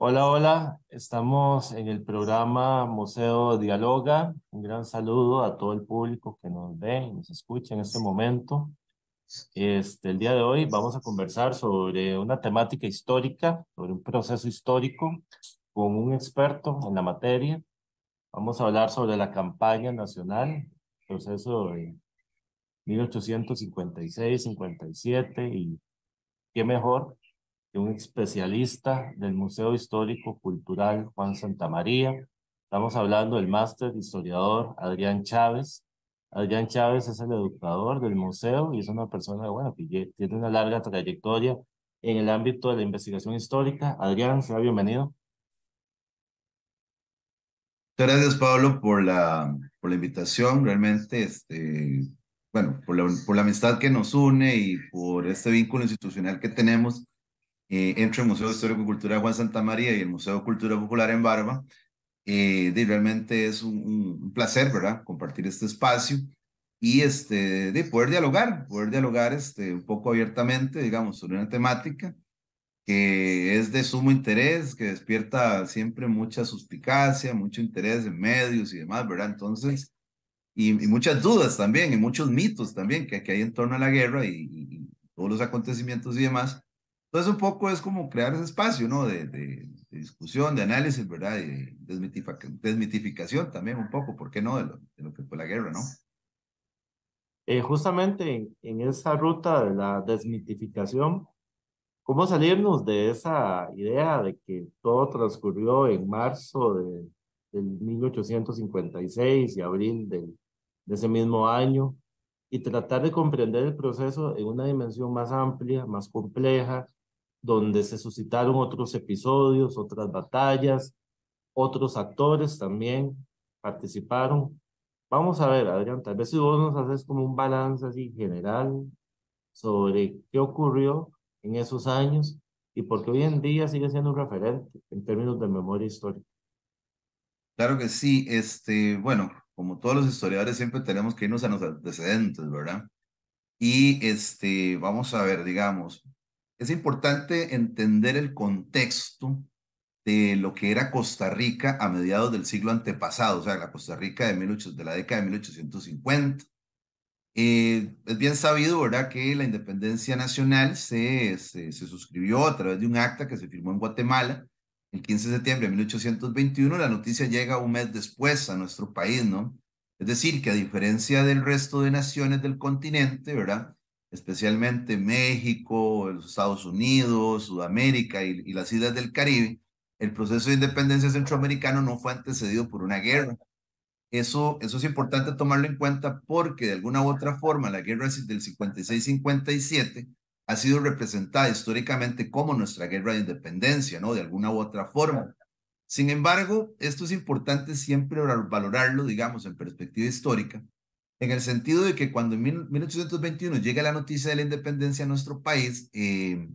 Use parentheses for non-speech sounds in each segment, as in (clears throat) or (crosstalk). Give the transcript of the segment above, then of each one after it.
Hola, hola. Estamos en el programa Museo Dialoga. Un gran saludo a todo el público que nos ve y nos escucha en este momento. Este, el día de hoy vamos a conversar sobre una temática histórica, sobre un proceso histórico con un experto en la materia. Vamos a hablar sobre la campaña nacional, proceso de 1856-57 y qué mejor de un especialista del Museo Histórico Cultural Juan Santa María. Estamos hablando del máster de historiador Adrián Chávez. Adrián Chávez es el educador del museo y es una persona bueno, que tiene una larga trayectoria en el ámbito de la investigación histórica. Adrián, sea bienvenido. Muchas gracias, Pablo, por la, por la invitación. Realmente, este, bueno, por la, por la amistad que nos une y por este vínculo institucional que tenemos eh, entre el Museo de Historia y Cultura Juan Santa María y el Museo de Cultura Popular en Barba. Eh, realmente es un, placer, ¿verdad? Compartir este espacio y este, de poder dialogar, poder dialogar este, un poco abiertamente, digamos, sobre una temática que es de sumo interés, que despierta siempre mucha suspicacia, mucho interés en medios y demás, ¿verdad? Entonces, y, muchas dudas también, y muchos mitos también que, que, hay en torno a la guerra y todos los acontecimientos y demás. Entonces, un poco es como crear ese espacio, ¿no? De, discusión, de análisis, ¿verdad? Y desmitificación también, un poco, ¿por qué no? De lo, que fue la guerra, ¿no? Eh, justamente en, esa ruta de la desmitificación, ¿cómo salirnos de esa idea de que todo transcurrió en marzo de, del 1856 y abril de ese mismo año? y tratar de comprender el proceso en una dimensión más amplia, más compleja, donde se suscitaron otros episodios, otras batallas, otros actores también participaron. Vamos a ver, Adrián, tal vez si vos nos haces como un balance así general sobre qué ocurrió en esos años y por qué hoy en día sigue siendo un referente en términos de memoria histórica. Claro que sí, este, bueno, como todos los historiadores siempre tenemos que irnos a los antecedentes, ¿verdad? Y este, vamos a ver, digamos, es importante entender el contexto de lo que era Costa Rica a mediados del siglo antepasado, o sea, la Costa Rica de, de la década de 1850. Eh, es bien sabido, ¿verdad?, que la independencia nacional se, se, se suscribió a través de un acta que se firmó en Guatemala el 15 de septiembre de 1821. La noticia llega un mes después a nuestro país, ¿no? Es decir, que a diferencia del resto de naciones del continente, ¿verdad? especialmente México, Estados Unidos, Sudamérica y, las islas del Caribe, el proceso de independencia centroamericano no fue antecedido por una guerra. Eso, eso es importante tomarlo en cuenta porque de alguna u otra forma la guerra del 56-57 ha sido representada históricamente como nuestra guerra de independencia, ¿no? De alguna u otra forma. Sin embargo, esto es importante siempre valorarlo, digamos, en perspectiva histórica, en el sentido de que cuando en 1821 llega la noticia de la independencia a nuestro país, eh,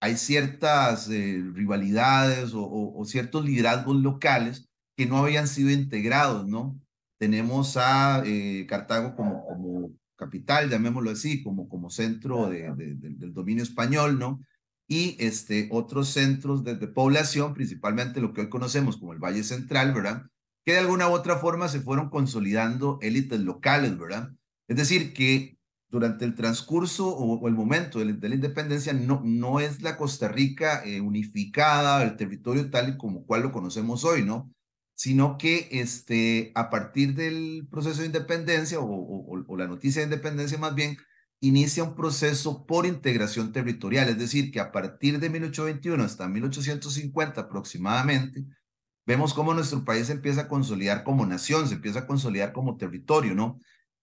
hay ciertas eh, rivalidades o, ciertos liderazgos locales que no habían sido integrados, ¿no? Tenemos a eh, Cartago como, como capital, llamémoslo así, como, como centro del dominio español, ¿no? Y este, otros centros de, población, principalmente lo que hoy conocemos como el Valle Central, ¿verdad? que de alguna u otra forma se fueron consolidando élites locales, ¿verdad? Es decir, que durante el transcurso o, el momento de la, de la, independencia no, no es la Costa Rica eh, unificada, el territorio tal y como cual lo conocemos hoy, ¿no? Sino que este, a partir del proceso de independencia o la noticia de independencia más bien, inicia un proceso por integración territorial, es decir, que a partir de 1821 hasta 1850 aproximadamente, vemos cómo nuestro país se empieza a consolidar como nación, se empieza a consolidar como territorio, ¿no?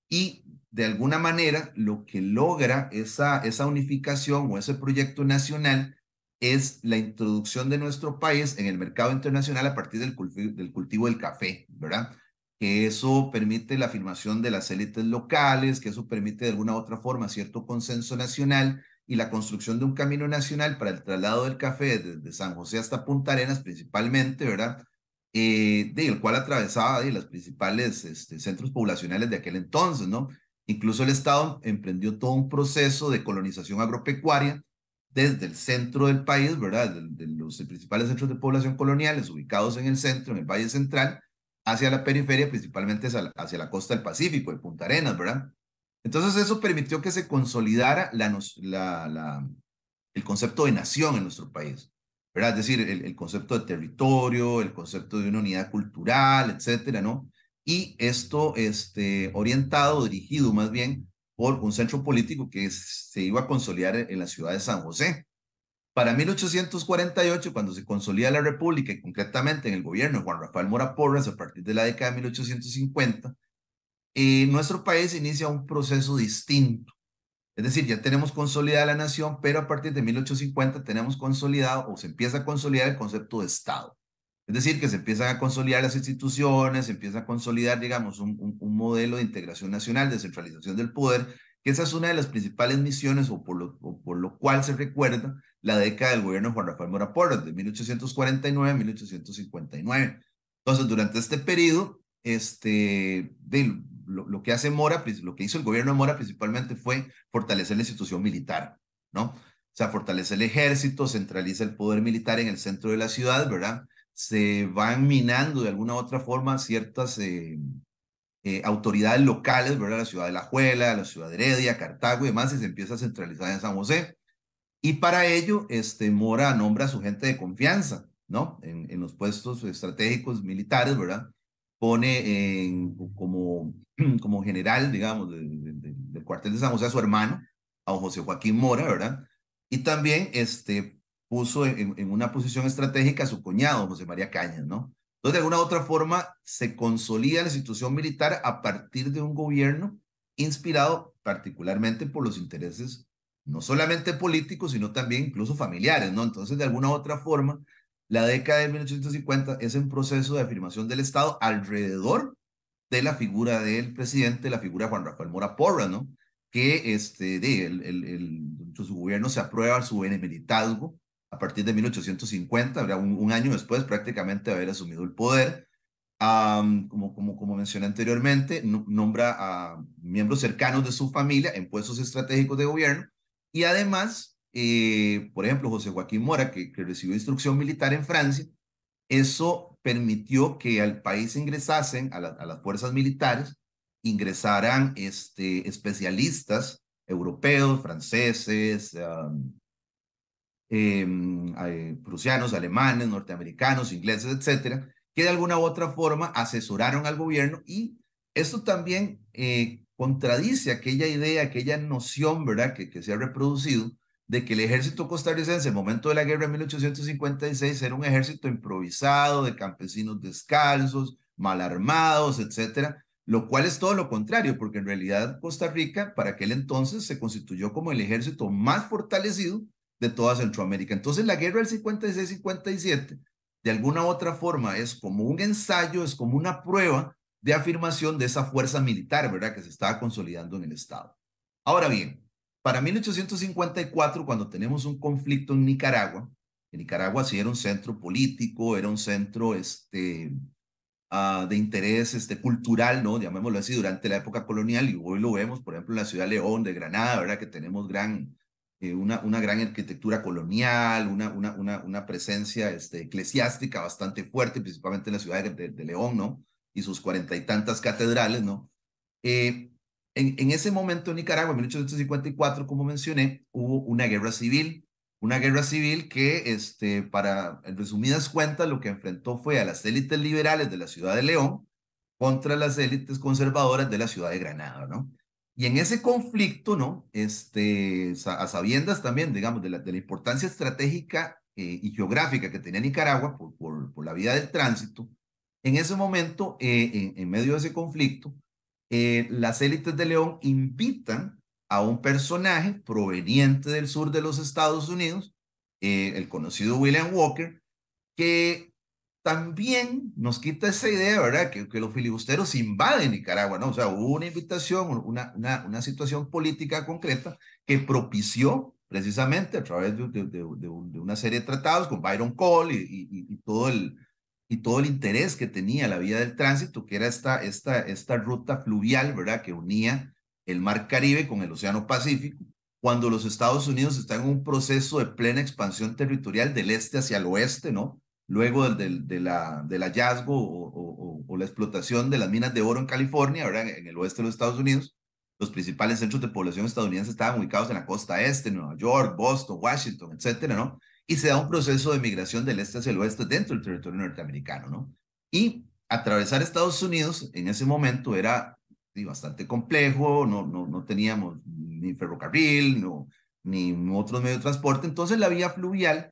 Y de alguna manera lo que logra esa, esa unificación o ese proyecto nacional es la introducción de nuestro país en el mercado internacional a partir del, cultivo del, cultivo del café, ¿verdad? Que eso permite la afirmación de las élites locales, que eso permite de alguna u otra forma cierto consenso nacional y la construcción de un camino nacional para el traslado del café desde San José hasta Punta Arenas principalmente, ¿verdad? eh, del cual atravesaba de los principales este, centros poblacionales de aquel entonces, ¿no? Incluso el Estado emprendió todo un proceso de colonización agropecuaria desde el centro del país, ¿verdad? De, los principales centros de población coloniales ubicados en el centro, en el Valle Central, hacia la periferia, principalmente hacia la, costa del Pacífico, el Punta Arenas, ¿verdad? Entonces eso permitió que se consolidara la, la, el concepto de nación en nuestro país. ¿verdad? Es decir, el, concepto de territorio, el concepto de una unidad cultural, etcétera, ¿no? Y esto este, orientado, dirigido más bien por un centro político que se iba a consolidar en la ciudad de San José. Para 1848, cuando se consolida la República, y concretamente en el gobierno de Juan Rafael Mora Porras, a partir de la década de 1850, eh, nuestro país inicia un proceso distinto es decir, ya tenemos consolidada la nación, pero a partir de 1850 tenemos consolidado o se empieza a consolidar el concepto de Estado. Es decir, que se empiezan a consolidar las instituciones, se empieza a consolidar, digamos, un, modelo de integración nacional, de centralización del poder, que esa es una de las principales misiones o por lo, por lo cual se recuerda la década del gobierno de Juan Rafael Mora de 1849 a 1859. Entonces, durante este periodo, este, lo, que hace Mora, pues, lo que hizo el gobierno de Mora principalmente fue fortalecer la institución militar, ¿no? O sea, fortalece el ejército, centraliza el poder militar en el centro de la ciudad, ¿verdad? Se van minando de alguna u otra forma ciertas eh, eh, autoridades locales, ¿verdad? La ciudad de La Juela, la ciudad de Heredia, Cartago y demás, y se empieza a centralizar en San José. Y para ello, este, Mora nombra a su gente de confianza, ¿no? En, los puestos estratégicos militares, ¿verdad? Pone en, como (clears throat) como general, digamos, del cuartel de San José a su hermano, a José Joaquín Mora, ¿verdad? Y también este, puso en, una posición estratégica a su cuñado, José María Cañas, ¿no? Entonces, de alguna u otra forma, se consolida la institución militar a partir de un gobierno inspirado particularmente por los intereses no solamente políticos, sino también incluso familiares, ¿no? Entonces, de alguna u otra forma, la década de 1850 es un proceso de afirmación del Estado alrededor de la figura del presidente, la figura Juan Rafael Mora Porra, ¿no? que este, de, el, su gobierno se aprueba su benemeritazgo a partir de 1850, habrá un año después prácticamente de haber asumido el poder. como, como, como mencioné anteriormente, nombra a miembros cercanos de su familia en puestos estratégicos de gobierno y además, eh, por ejemplo, José Joaquín Mora, que recibió instrucción militar en Francia, eso permitió que al país ingresasen, a, las fuerzas militares, ingresaran este, especialistas europeos, franceses, em, eh, prusianos, alemanes, norteamericanos, ingleses, etcétera, que de alguna u otra forma asesoraron al gobierno y esto también eh, contradice aquella idea, aquella noción, ¿verdad?, que se ha reproducido de que el ejército costarricense, en el momento de la guerra de 1856, era un ejército improvisado, de campesinos descalzos, mal armados, etcétera, lo cual es todo lo contrario, porque en realidad Costa Rica para aquel entonces se constituyó como el ejército más fortalecido de toda Centroamérica. Entonces la guerra del 56-57, de alguna u otra forma, es como un ensayo, es como una prueba de afirmación de esa fuerza militar, ¿verdad?, que se estaba consolidando en el Estado. Ahora bien, para 1854, cuando tenemos un conflicto en Nicaragua, en Nicaragua sí era un centro político, era un centro este, ah, de interés este, cultural, ¿no? Llamémoslo así, durante la época colonial, y hoy lo vemos, por ejemplo, en la ciudad de León, de Granada, ¿verdad? Que tenemos gran, eh, una, una gran arquitectura colonial, una, una, una, una presencia este, eclesiástica bastante fuerte, principalmente en la ciudad de, de León, ¿no? Y sus cuarenta y tantas catedrales, ¿no? Eh, en, ese momento en Nicaragua, en 1854, como mencioné, hubo una guerra civil, una guerra civil que, este, para, resumidas cuentas, lo que enfrentó fue a las élites liberales de la ciudad de León contra las élites conservadoras de la ciudad de Granada, ¿no? Y en ese conflicto, ¿no? Este, a sabiendas también, digamos, de la, importancia estratégica eh, y geográfica que tenía Nicaragua por, la vía del tránsito, en ese momento, eh, en, medio de ese conflicto, eh, las élites de León invitan a un personaje proveniente del sur de los Estados Unidos, eh, el conocido William Walker, que también nos quita esa idea, ¿verdad? Que, que los filibusteros invaden Nicaragua, ¿no? O sea, hubo una invitación, una, una, una situación política concreta que propició precisamente a través de, de, una serie de tratados con Byron Cole y todo el, y todo el interés que tenía la vía del tránsito, que era esta, esta, esta ruta fluvial, ¿verdad?, que unía el Mar Caribe con el Océano Pacífico, cuando los Estados Unidos están en un proceso de plena expansión territorial del este hacia el oeste, ¿no? Luego del, del hallazgo o, la explotación de las minas de oro en California, ¿verdad? en el oeste de los Estados Unidos, los principales centros de población estadounidense estaban ubicados en la costa este, Nueva York, Boston, Washington, etcétera, ¿no? y se da un proceso de migración del este hacia el oeste dentro del territorio norteamericano, ¿no? Y atravesar Estados Unidos en ese momento era bastante complejo, no, no, no teníamos ni ferrocarril, no, ni otro medio de transporte, entonces la vía fluvial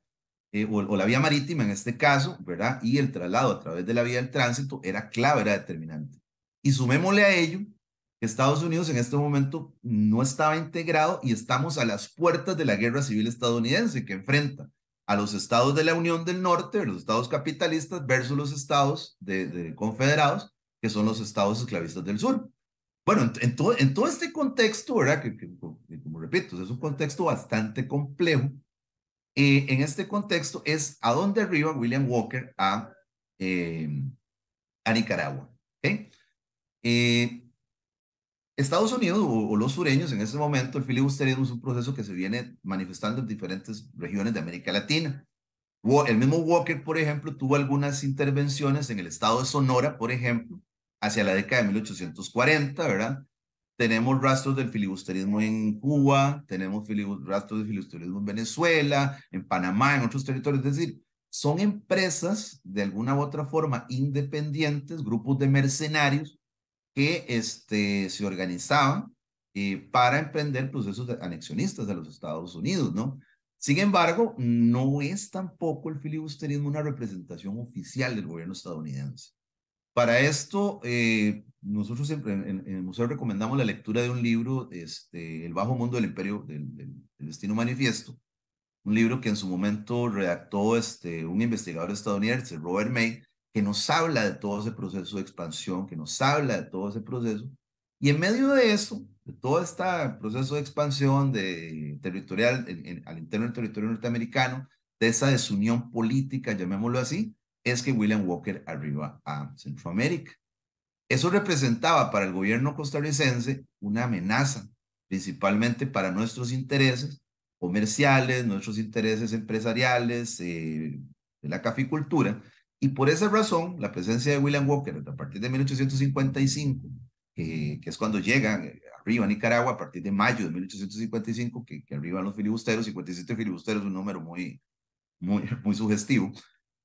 eh, o, o, la vía marítima en este caso, ¿verdad? Y el traslado a través de la vía del tránsito era clave, era determinante. Y sumémosle a ello que Estados Unidos en este momento no estaba integrado y estamos a las puertas de la guerra civil estadounidense que enfrenta a los estados de la Unión del Norte, los estados capitalistas, versus los estados de, confederados, que son los estados esclavistas del sur. Bueno, en, todo, este contexto, ¿verdad? Que, como repito, es un contexto bastante complejo. Eh, en este contexto es a dónde arriba William Walker a, eh, a Nicaragua. ¿okay? Eh, Estados Unidos o, los sureños, en ese momento, el filibusterismo es un proceso que se viene manifestando en diferentes regiones de América Latina. El mismo Walker, por ejemplo, tuvo algunas intervenciones en el estado de Sonora, por ejemplo, hacia la década de 1840, ¿verdad? Tenemos rastros del filibusterismo en Cuba, tenemos rastros del filibusterismo en Venezuela, en Panamá, en otros territorios. Es decir, son empresas de alguna u otra forma independientes, grupos de mercenarios que este, se organizaban eh, para emprender procesos anexionistas de los Estados Unidos, ¿no? Sin embargo, no es tampoco el filibusterismo una representación oficial del gobierno estadounidense. Para esto, eh, nosotros siempre en, el museo recomendamos la lectura de un libro, este, El Bajo Mundo del Imperio, del, del Destino Manifiesto, un libro que en su momento redactó este, un investigador estadounidense, Robert May, que nos habla de todo ese proceso de expansión, que nos habla de todo ese proceso. Y en medio de eso, de todo este proceso de expansión de, territorial al interior del territorio norteamericano, de esa desunión política, llamémoslo así, es que William Walker arriba a Centroamérica. Eso representaba para el gobierno costarricense una amenaza, principalmente para nuestros intereses comerciales, nuestros intereses empresariales, eh, de la caficultura, y por esa razón, la presencia de William Walker a partir de 1855, que es cuando llegan eh, arriba a Nicaragua, a partir de mayo de 1855, que, arriban los filibusteros, 57 filibusteros, un número muy, muy, (laughs) muy sugestivo.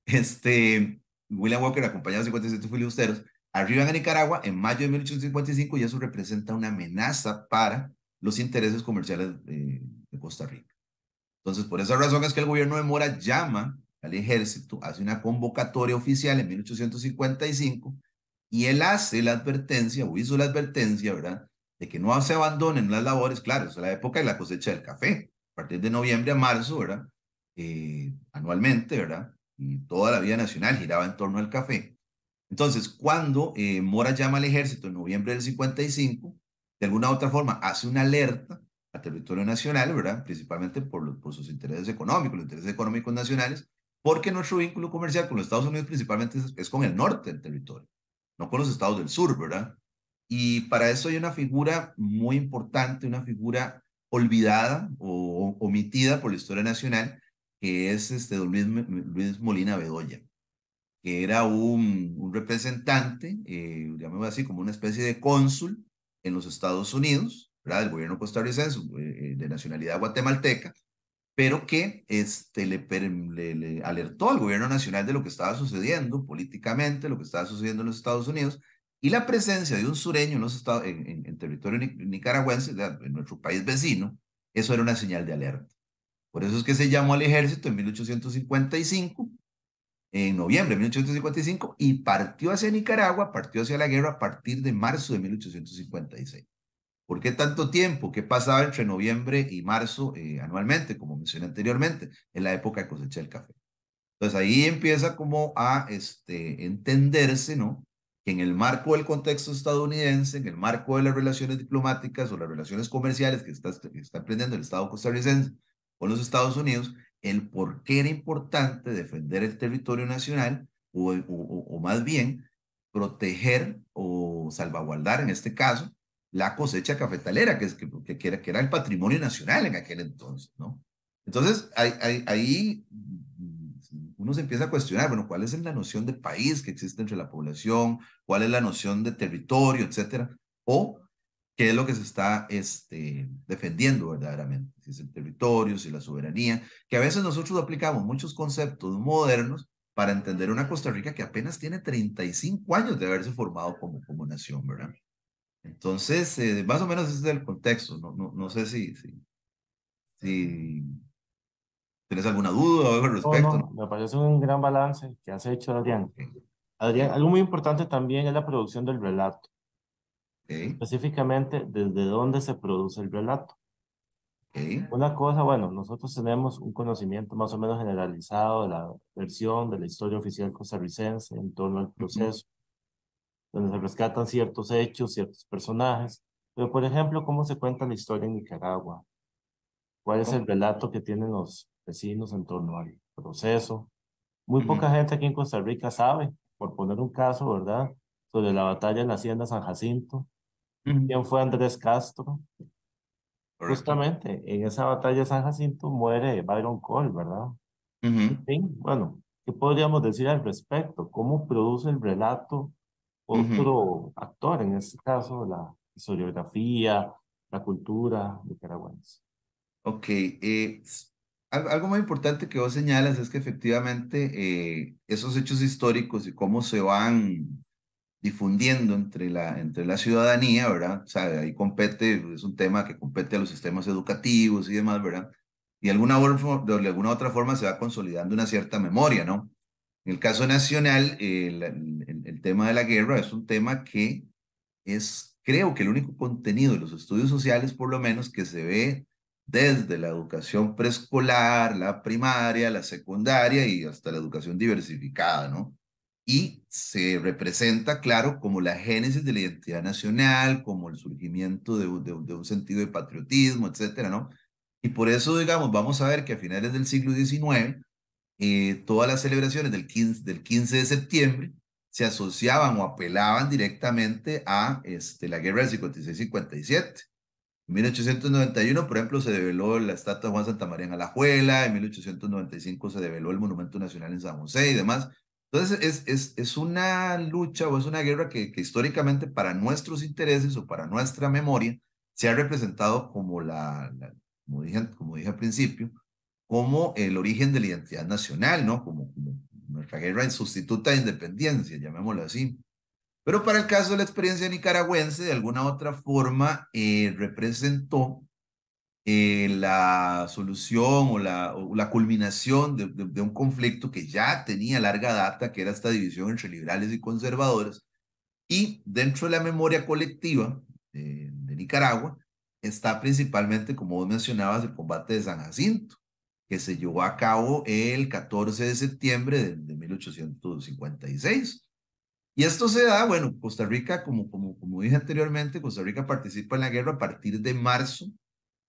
Este, William Walker, acompañado de 57 filibusteros, arriban a Nicaragua en mayo de 1855 y eso representa una amenaza para los intereses comerciales de, de Costa Rica. Entonces, por esa razón es que el gobierno de Mora llama al ejército, hace una convocatoria oficial en 1855 y él hace la advertencia o hizo la advertencia, ¿verdad? De que no se abandonen las labores, claro, es la época de la cosecha del café, a partir de noviembre a marzo, ¿verdad? Eh, anualmente, ¿verdad? Y toda la vida nacional giraba en torno al café. Entonces, cuando eh, Mora llama al ejército en noviembre del 55, de alguna u otra forma hace una alerta a territorio nacional, ¿verdad? Principalmente por, por sus intereses económicos, los intereses económicos nacionales, porque nuestro vínculo comercial con los Estados Unidos principalmente es, con el norte del territorio, no con los estados del sur, ¿verdad? Y para eso hay una figura muy importante, una figura olvidada o, omitida por la historia nacional, que es este Luis, Luis Molina Bedoya, que era un, un representante, eh, llamémoslo así, como una especie de cónsul en los Estados Unidos, ¿verdad? Del gobierno costarricense, eh, eh, de nacionalidad guatemalteca, pero que este, le, alertó al gobierno nacional de lo que estaba sucediendo políticamente, lo que estaba sucediendo en los Estados Unidos, y la presencia de un sureño en, los en territorio nicaragüense, en nuestro país vecino, eso era una señal de alerta. Por eso es que se llamó al ejército en 1855, en noviembre de 1855, y partió hacia Nicaragua, partió hacia la guerra a partir de marzo de 1856. ¿Por qué tanto tiempo? ¿Qué pasaba entre noviembre y marzo eh, anualmente, como mencioné anteriormente? en la época de cosecha del café. Entonces ahí empieza como a este, entenderse, ¿no? Que en el marco del contexto estadounidense, en el marco de las relaciones diplomáticas o las relaciones comerciales que está, emprendiendo el Estado costarricense con los Estados Unidos, el por qué era importante defender el territorio nacional o más bien proteger o salvaguardar, en este caso, la cosecha cafetalera, que, es, que, que, era, el patrimonio nacional en aquel entonces, ¿no? Entonces, ahí, ahí mm, uno se empieza a cuestionar, bueno, ¿cuál es la noción de país que existe entre la población? ¿Cuál es la noción de territorio, etcétera? O qué es lo que se está este, defendiendo verdaderamente, si es el territorio, si es la soberanía, que a veces nosotros aplicamos muchos conceptos modernos para entender una Costa Rica que apenas tiene 35 años de haberse formado como, como nación, ¿verdad? Entonces, eh, más o menos ese es el contexto. No, sé si, si, tienes alguna duda o algo al respecto. me parece un gran balance que has hecho, Adrián. Adrián, algo muy importante también es la producción del relato. Específicamente, desde dónde se produce el relato. Una cosa, bueno, nosotros tenemos un conocimiento más o menos generalizado de la versión de la historia oficial costarricense en torno al proceso donde se rescatan ciertos hechos, ciertos personajes. Pero, por ejemplo, ¿cómo se cuenta la historia en Nicaragua? ¿Cuál es el relato que tienen los vecinos en torno al proceso? Muy poca gente aquí en Costa Rica sabe, por poner un caso, ¿verdad? Sobre la batalla en la Hacienda San Jacinto. ¿Quién fue Andrés Castro? Justamente en esa batalla San Jacinto muere Byron Cole, ¿verdad? sí, bueno, ¿qué podríamos decir al respecto? ¿Cómo produce el relato otro actor, en este caso, la historiografía, la cultura nicaragüense. Ok, eh, algo muy importante que vos señalas es que efectivamente eh, esos hechos históricos y cómo se van difundiendo entre la, entre la ciudadanía, ¿verdad? O sea, ahí compete, es un tema que compete a los sistemas educativos y demás, ¿verdad? Y de alguna, de alguna otra forma se va consolidando una cierta memoria, ¿no? En el caso nacional, eh, el, tema de la guerra es un tema que es, creo que el único contenido de los estudios sociales, por lo menos, que se ve desde la educación preescolar, la primaria, la secundaria y hasta la educación diversificada, ¿no? Y se representa, claro, como la génesis de la identidad nacional, como el surgimiento de, de un sentido de patriotismo, etcétera, ¿no? Y por eso, digamos, vamos a ver que a finales del siglo XIX, todas las celebraciones del 15, del 15 de septiembre se asociaban o apelaban directamente a este, la guerra del 56-57. En 1891, por ejemplo, se develó la estatua de Juan Santa María en Alajuela, en 1895 se develó el Monumento Nacional en San José y demás. Entonces, es, es, es una lucha o es una guerra que, históricamente para nuestros intereses o para nuestra memoria se ha representado como la, la como, dije, como dije al principio, como el origen de la identidad nacional, ¿no? Como, como nuestra guerra en sustituta de independencia, llamémoslo así. Pero para el caso de la experiencia nicaragüense, de alguna otra forma, eh, representó eh, la solución o la, o la culminación de, un conflicto que ya tenía larga data, que era esta división entre liberales y conservadores. Y dentro de la memoria colectiva eh, de Nicaragua está principalmente, como vos mencionabas, el combate de San Jacinto, que se llevó a cabo el 14 de septiembre de, 1856. Y esto se da, bueno, Costa Rica, como, como, como dije anteriormente, Costa Rica participa en la guerra a partir de marzo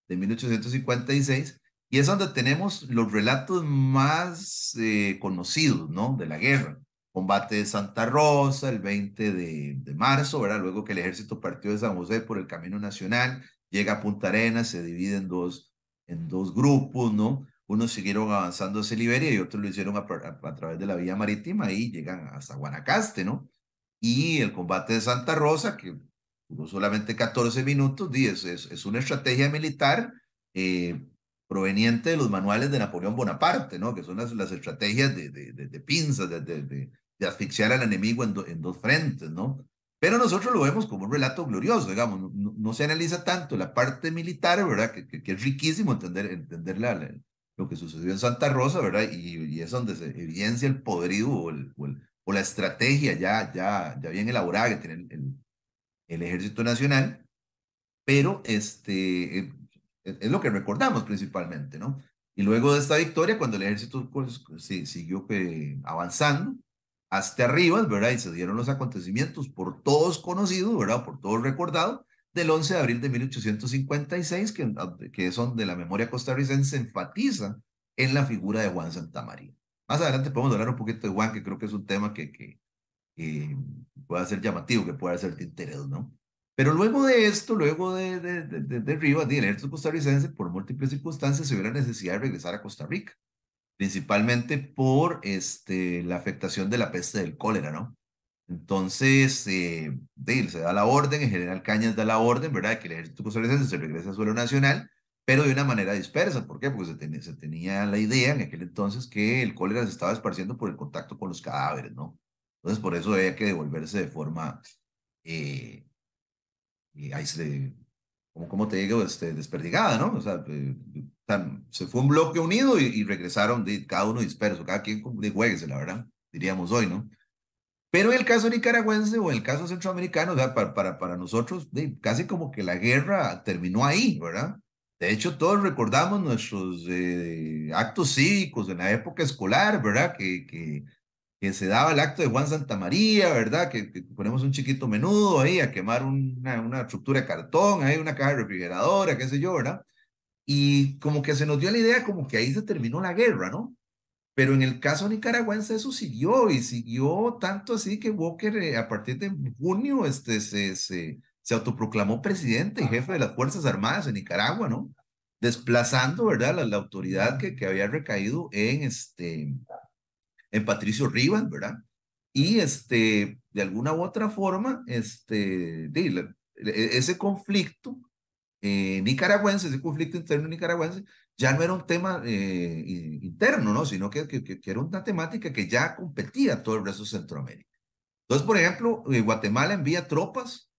de 1856, y es donde tenemos los relatos más eh, conocidos, ¿no? De la guerra. Combate de Santa Rosa, el 20 de, de marzo, ¿verdad? Luego que el ejército partió de San José por el Camino Nacional, llega a Punta Arenas, se divide dos, en dos grupos, ¿no? Unos siguieron avanzando hacia Liberia y otros lo hicieron a, través de la vía marítima y llegan hasta Guanacaste, ¿no? Y el combate de Santa Rosa, que duró solamente 14 minutos, dice es, es una estrategia militar eh, proveniente de los manuales de Napoleón Bonaparte, ¿no? Que son las, las estrategias de, de, de, de pinzas, de, asfixiar al enemigo en, en dos frentes, ¿no? Pero nosotros lo vemos como un relato glorioso, digamos, no, se analiza tanto la parte militar, ¿verdad? Que, que, es riquísimo entender, entender la, lo que sucedió en Santa Rosa, ¿verdad? Y, es donde se evidencia el podrido o, o, la estrategia ya, ya, ya bien elaborada que tiene el, Ejército Nacional, pero este, eh, es, lo que recordamos principalmente, ¿no? Y luego de esta victoria, cuando el ejército pues, siguió avanzando hasta arriba, ¿verdad? Y se dieron los acontecimientos por todos conocidos, ¿verdad? Por todos recordados, del 11 de abril de 1856, que, ah, que son de la memoria costarricense, enfatiza en la figura de Juan Santamaría. Más adelante podemos hablar un poquito de Juan, que creo que es un tema que, que, pueda ser llamativo, que pueda ser de interés, ¿no? Pero luego de esto, luego de, de, de, de Rivas, ejército costarricense, por múltiples circunstancias, se vio la necesidad de regresar a Costa Rica, principalmente por este, la afectación de la peste del cólera, ¿no? Entonces, eh, se da la orden, el general Cañas da la orden, ¿verdad? Que el ejército costarricense se regresa a suelo nacional, pero de una manera dispersa. ¿Por qué? Porque se, tenía la idea en aquel entonces que el cólera se estaba esparciendo por el contacto con los cadáveres, ¿no? Entonces, por eso había que devolverse de forma, eh, eh como, te digo, este, desperdigada, ¿no? O sea, eh, se fue un bloque unido y, regresaron cada uno disperso, cada quien de la verdad, diríamos hoy, ¿no? Pero en el caso nicaragüense o en el caso centroamericano, para, para, para, nosotros, casi como que la guerra terminó ahí, ¿verdad? De hecho, todos recordamos nuestros eh, actos cívicos en la época escolar, ¿verdad? Que, que, que, se daba el acto de Juan Santa María, ¿verdad? Que, ponemos un chiquito menudo ahí a quemar una, una estructura de cartón, ahí una caja de refrigeradora, qué sé yo, ¿verdad? Y como que se nos dio la idea como que ahí se terminó la guerra, ¿no? Pero en el caso nicaragüense eso siguió y siguió tanto así que Walker eh, a partir de junio este, se, se, se autoproclamó presidente y jefe de las Fuerzas Armadas en Nicaragua, ¿no? Desplazando, ¿verdad? La, autoridad que, que había recaído en, este, en Patricio Rivas, ¿verdad? Y este, de alguna u otra forma, este, e, e, ese conflicto eh, nicaragüense, ese conflicto interno nicaragüense, ya no era un tema eh, interno, ¿no? sino que, que, era una temática que ya competía todo el resto de Centroamérica. Entonces, por ejemplo, eh, Guatemala envía tropas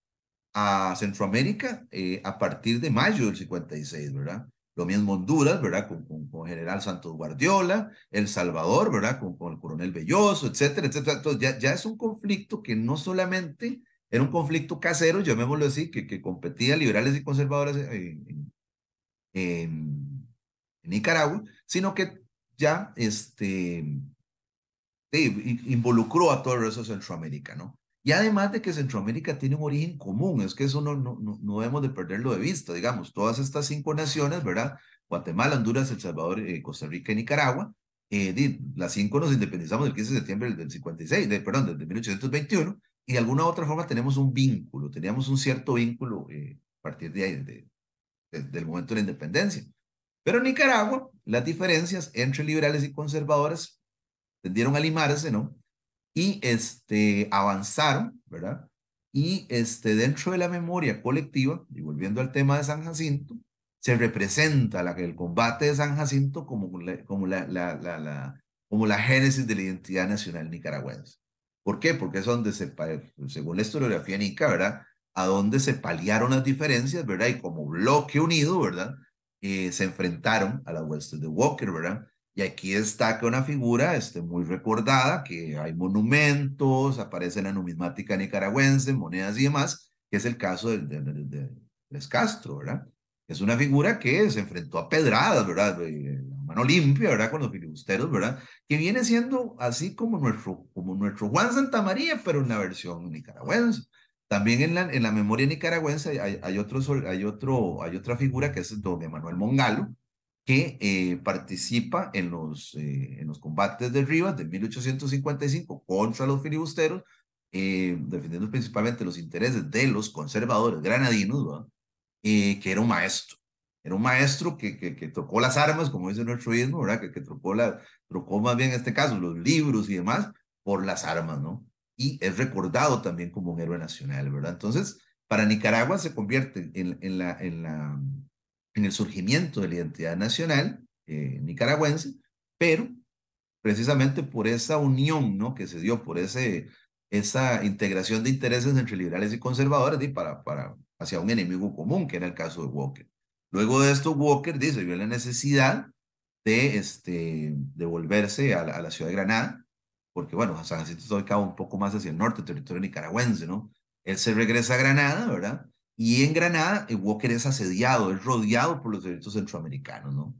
a Centroamérica eh, a partir de mayo del 56, ¿verdad? Lo mismo Honduras, ¿verdad? Con, con, General Santos Guardiola, El Salvador, ¿verdad? Con, el coronel Belloso, etcétera, etcétera. Entonces, ya, ya es un conflicto que no solamente era un conflicto casero, llamémoslo así, que, que competía liberales y conservadores en Nicaragua, sino que ya este, involucró a todo el resto de Centroamérica, ¿no? Y además de que Centroamérica tiene un origen común, es que eso no, no, no debemos de perderlo de vista, digamos, todas estas cinco naciones, ¿verdad? Guatemala, Honduras, El Salvador, eh, Costa Rica y Nicaragua, eh, las cinco nos independizamos el 15 de septiembre del 56, de, perdón, 1821, y de alguna u otra forma tenemos un vínculo, teníamos un cierto vínculo eh, a partir de ahí, de, el del momento de la independencia. Pero Nicaragua, las diferencias entre liberales y conservadores tendieron a limarse, ¿no? Y este, avanzaron, ¿verdad? Y este, dentro de la memoria colectiva, y volviendo al tema de San Jacinto, se representa la, el combate de San Jacinto como la, como la, la, la, como la génesis de la identidad nacional nicaragüense. ¿Por qué? Porque es donde según la historiografía nica, ¿verdad? A donde se paliaron las diferencias, ¿verdad? Y como bloque unido, ¿verdad? Eh, se enfrentaron a la huestes de Walker, ¿verdad? Y aquí destaca una figura este, muy recordada, que hay monumentos, aparece en la numismática nicaragüense, monedas y demás, que es el caso de Les Castro, ¿verdad? Es una figura que se enfrentó a pedradas, ¿verdad? La mano limpia, ¿verdad? Con los filibusteros, ¿verdad? Que viene siendo así como nuestro, como nuestro Juan Santamaría, pero en la versión nicaragüense. También en la, en la memoria nicaragüense hay, hay, hay, otro, hay otra figura que es don Emanuel Mongalo, que eh, participa en los, eh, en los combates de Rivas de 1855 contra los filibusteros, eh, defendiendo principalmente los intereses de los conservadores granadinos, que era un maestro. Era un maestro que, que, tocó las armas, como dice nuestro ismo, ¿verdad? Que, que trocó, la, trocó más bien en este caso los libros y demás por las armas, ¿no? y es recordado también como un héroe nacional, ¿verdad? Entonces, para Nicaragua se convierte en, en, la, en, la, en el surgimiento de la identidad nacional eh, nicaragüense, pero precisamente por esa unión ¿no? que se dio, por ese, esa integración de intereses entre liberales y conservadores y para, para, hacia un enemigo común, que era el caso de Walker. Luego de esto, Walker dice, vio la necesidad de, este, de volverse a la ciudad de Granada, porque bueno, San Jacinto está un poco más hacia el norte, territorio nicaragüense, ¿no? Él se regresa a Granada, ¿verdad? Y en Granada, eh, Walker es asediado, es rodeado por los ejércitos centroamericanos, ¿no?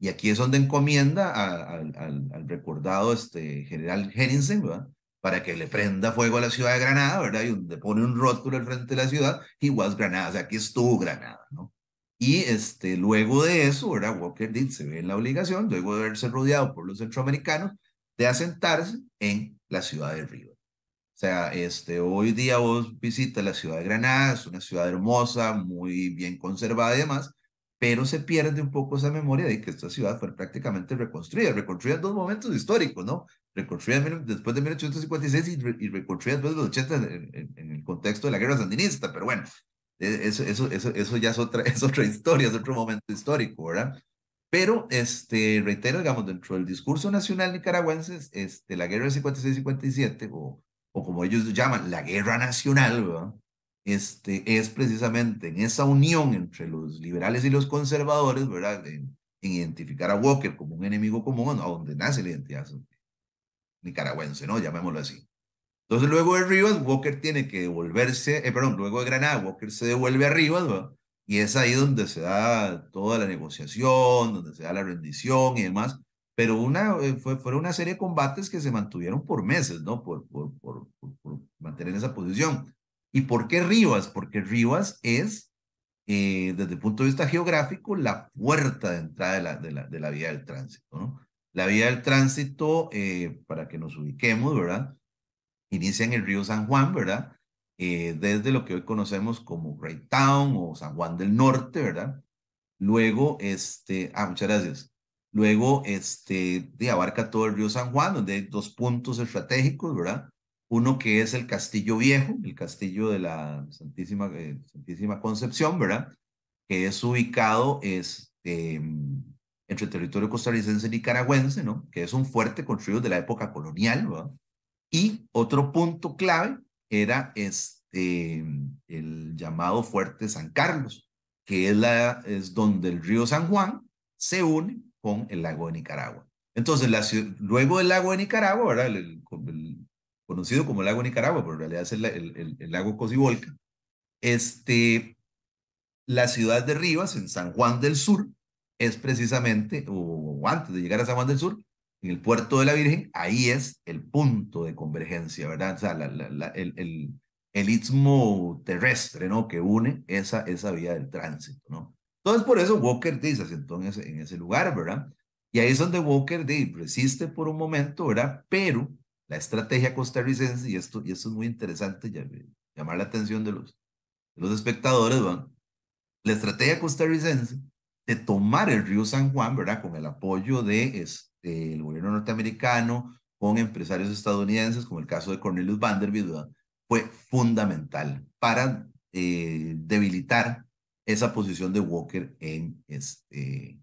Y aquí es donde encomienda al, al, recordado este, general Henningsen, ¿verdad? Para que le prenda fuego a la ciudad de Granada, ¿verdad? Y le pone un rótulo al frente de la ciudad, y was Granada, o sea, aquí estuvo Granada, ¿no? Y este, luego de eso, ¿verdad? Walker se ve en la obligación, luego de haberse rodeado por los centroamericanos, de asentarse en la ciudad de Río. O sea, este, hoy día vos visitas la ciudad de Granada, es una ciudad hermosa, muy bien conservada y demás, pero se pierde un poco esa memoria de que esta ciudad fue prácticamente reconstruida, reconstruida en dos momentos históricos, ¿no? Reconstruida después de 1856 y, reconstruida después de los 80 en, el contexto de la guerra sandinista, pero bueno, e, eso, eso, eso, eso ya es otra, (laughs) es otra historia, es otro momento histórico, ¿verdad? Pero, este, reitero, digamos, dentro del discurso nacional nicaragüense, este, la guerra del 56-57, o, o como ellos llaman, la guerra nacional, Este, es precisamente en esa unión entre los liberales y los conservadores, ¿verdad? En, identificar a Walker como un enemigo común, a donde nace la identidad nicaragüense, ¿no? Llamémoslo así. Entonces, luego de Rivas, Walker tiene que devolverse, eh, perdón, luego de Granada, Walker se devuelve a Rivas, ¿verdad? Y es ahí donde se da toda la negociación, donde se da la rendición y demás. Pero una, eh, fue, fue una serie de combates que se mantuvieron por meses, ¿no? Por, por, por, mantener esa posición. ¿Y por qué Rivas? Porque Rivas es, eh, desde el punto de vista geográfico, la puerta de entrada de la, de la, de la vía del tránsito, ¿no? La vía del tránsito, eh, para que nos ubiquemos, ¿verdad? Inicia en el río San Juan, ¿verdad? Eh, desde lo que hoy conocemos como Great Town o San Juan del Norte, ¿verdad? Luego, este, ah, muchas gracias. Luego, este, de abarca todo el río San Juan, donde hay dos puntos estratégicos, ¿verdad? Uno que es el Castillo Viejo, el Castillo de la Santísima, eh, Santísima Concepción, ¿verdad? Que es ubicado este, entre territorio costarricense y nicaragüense, ¿no? Que es un fuerte construido de la época colonial, ¿verdad? Y otro punto clave era este, el llamado fuerte San Carlos, que es, la, es donde el río San Juan se une con el lago de Nicaragua. Entonces, luego del lago de Nicaragua, ¿verdad? conocido como el lago de Nicaragua, pero en realidad es el, lago Cosibolca, este, la ciudad de Rivas, en San Juan del Sur, es precisamente, o antes de llegar a San Juan del Sur, en el puerto de la Virgen, ahí es el punto de convergencia, ¿verdad? O sea, la, la, el, el, istmo terrestre, ¿no? Que une esa, esa vía del tránsito, ¿no? Entonces, por eso Walker dice, se en ese, lugar, ¿verdad? Y ahí es donde Walker dice resiste por un momento, ¿verdad? Pero la estrategia costarricense, y esto, y esto es muy interesante, llamar la atención de los, de los espectadores, ¿verdad? La estrategia costarricense de tomar el río San Juan, ¿verdad? Con el apoyo de, este, el gobierno norteamericano con empresarios estadounidenses, como el caso de Cornelius Vanderbilt, fue fundamental para eh, debilitar esa posición de Walker en, este,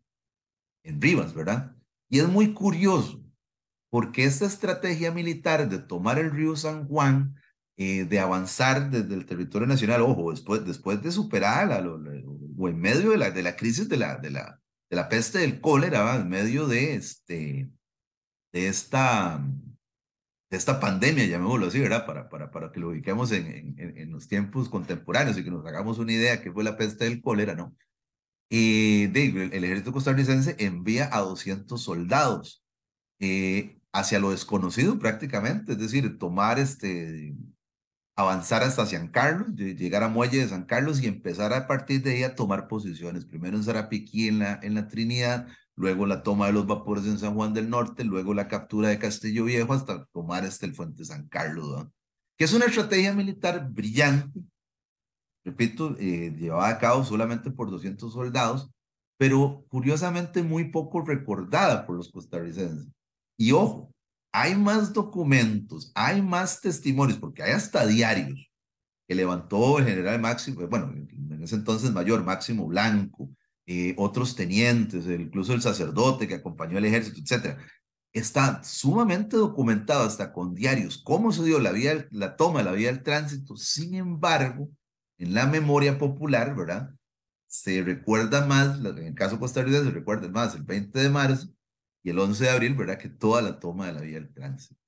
en Rivas, ¿verdad? Y es muy curioso, porque esta estrategia militar de tomar el río San Juan, eh, de avanzar desde el territorio nacional, ojo, después, después de superar o en medio de la, de la crisis de la, de la, de la peste del cólera, en medio de, este, de, esta, de esta pandemia, llamémoslo así, ¿verdad? Para, para, para que lo ubiquemos en, en, los tiempos contemporáneos y que nos hagamos una idea de qué fue la peste del cólera, ¿no? el, ejército costarricense envía a 200 soldados eh, hacia lo desconocido prácticamente, es decir, tomar este, avanzar hasta San Carlos, llegar a Muelle de San Carlos y empezar a partir de ahí a tomar posiciones. Primero en Sarapiquí, en la, Trinidad, luego la toma de los vapores en San Juan del Norte, luego la captura de Castillo Viejo hasta tomar hasta este, el Fuente San Carlos, que es una estrategia militar brillante, repito, eh, llevada a cabo solamente por 200 soldados, pero curiosamente muy poco recordada por los costarricenses. Y ojo, hay más documentos, hay más testimonios, porque hay hasta diarios que levantó el general Máximo, eh, bueno, en ese entonces mayor Máximo Blanco, eh, otros tenientes, incluso el sacerdote que acompañó al ejército, etcétera. Está sumamente documentado hasta con diarios cómo se dio la, vía, la toma de la vía del tránsito. Sin embargo, en la memoria popular, ¿verdad? Se recuerda más, en el caso Rica se recuerda más el 20 de marzo y el 11 de abril, ¿verdad? Que toda la toma de la vía del tránsito.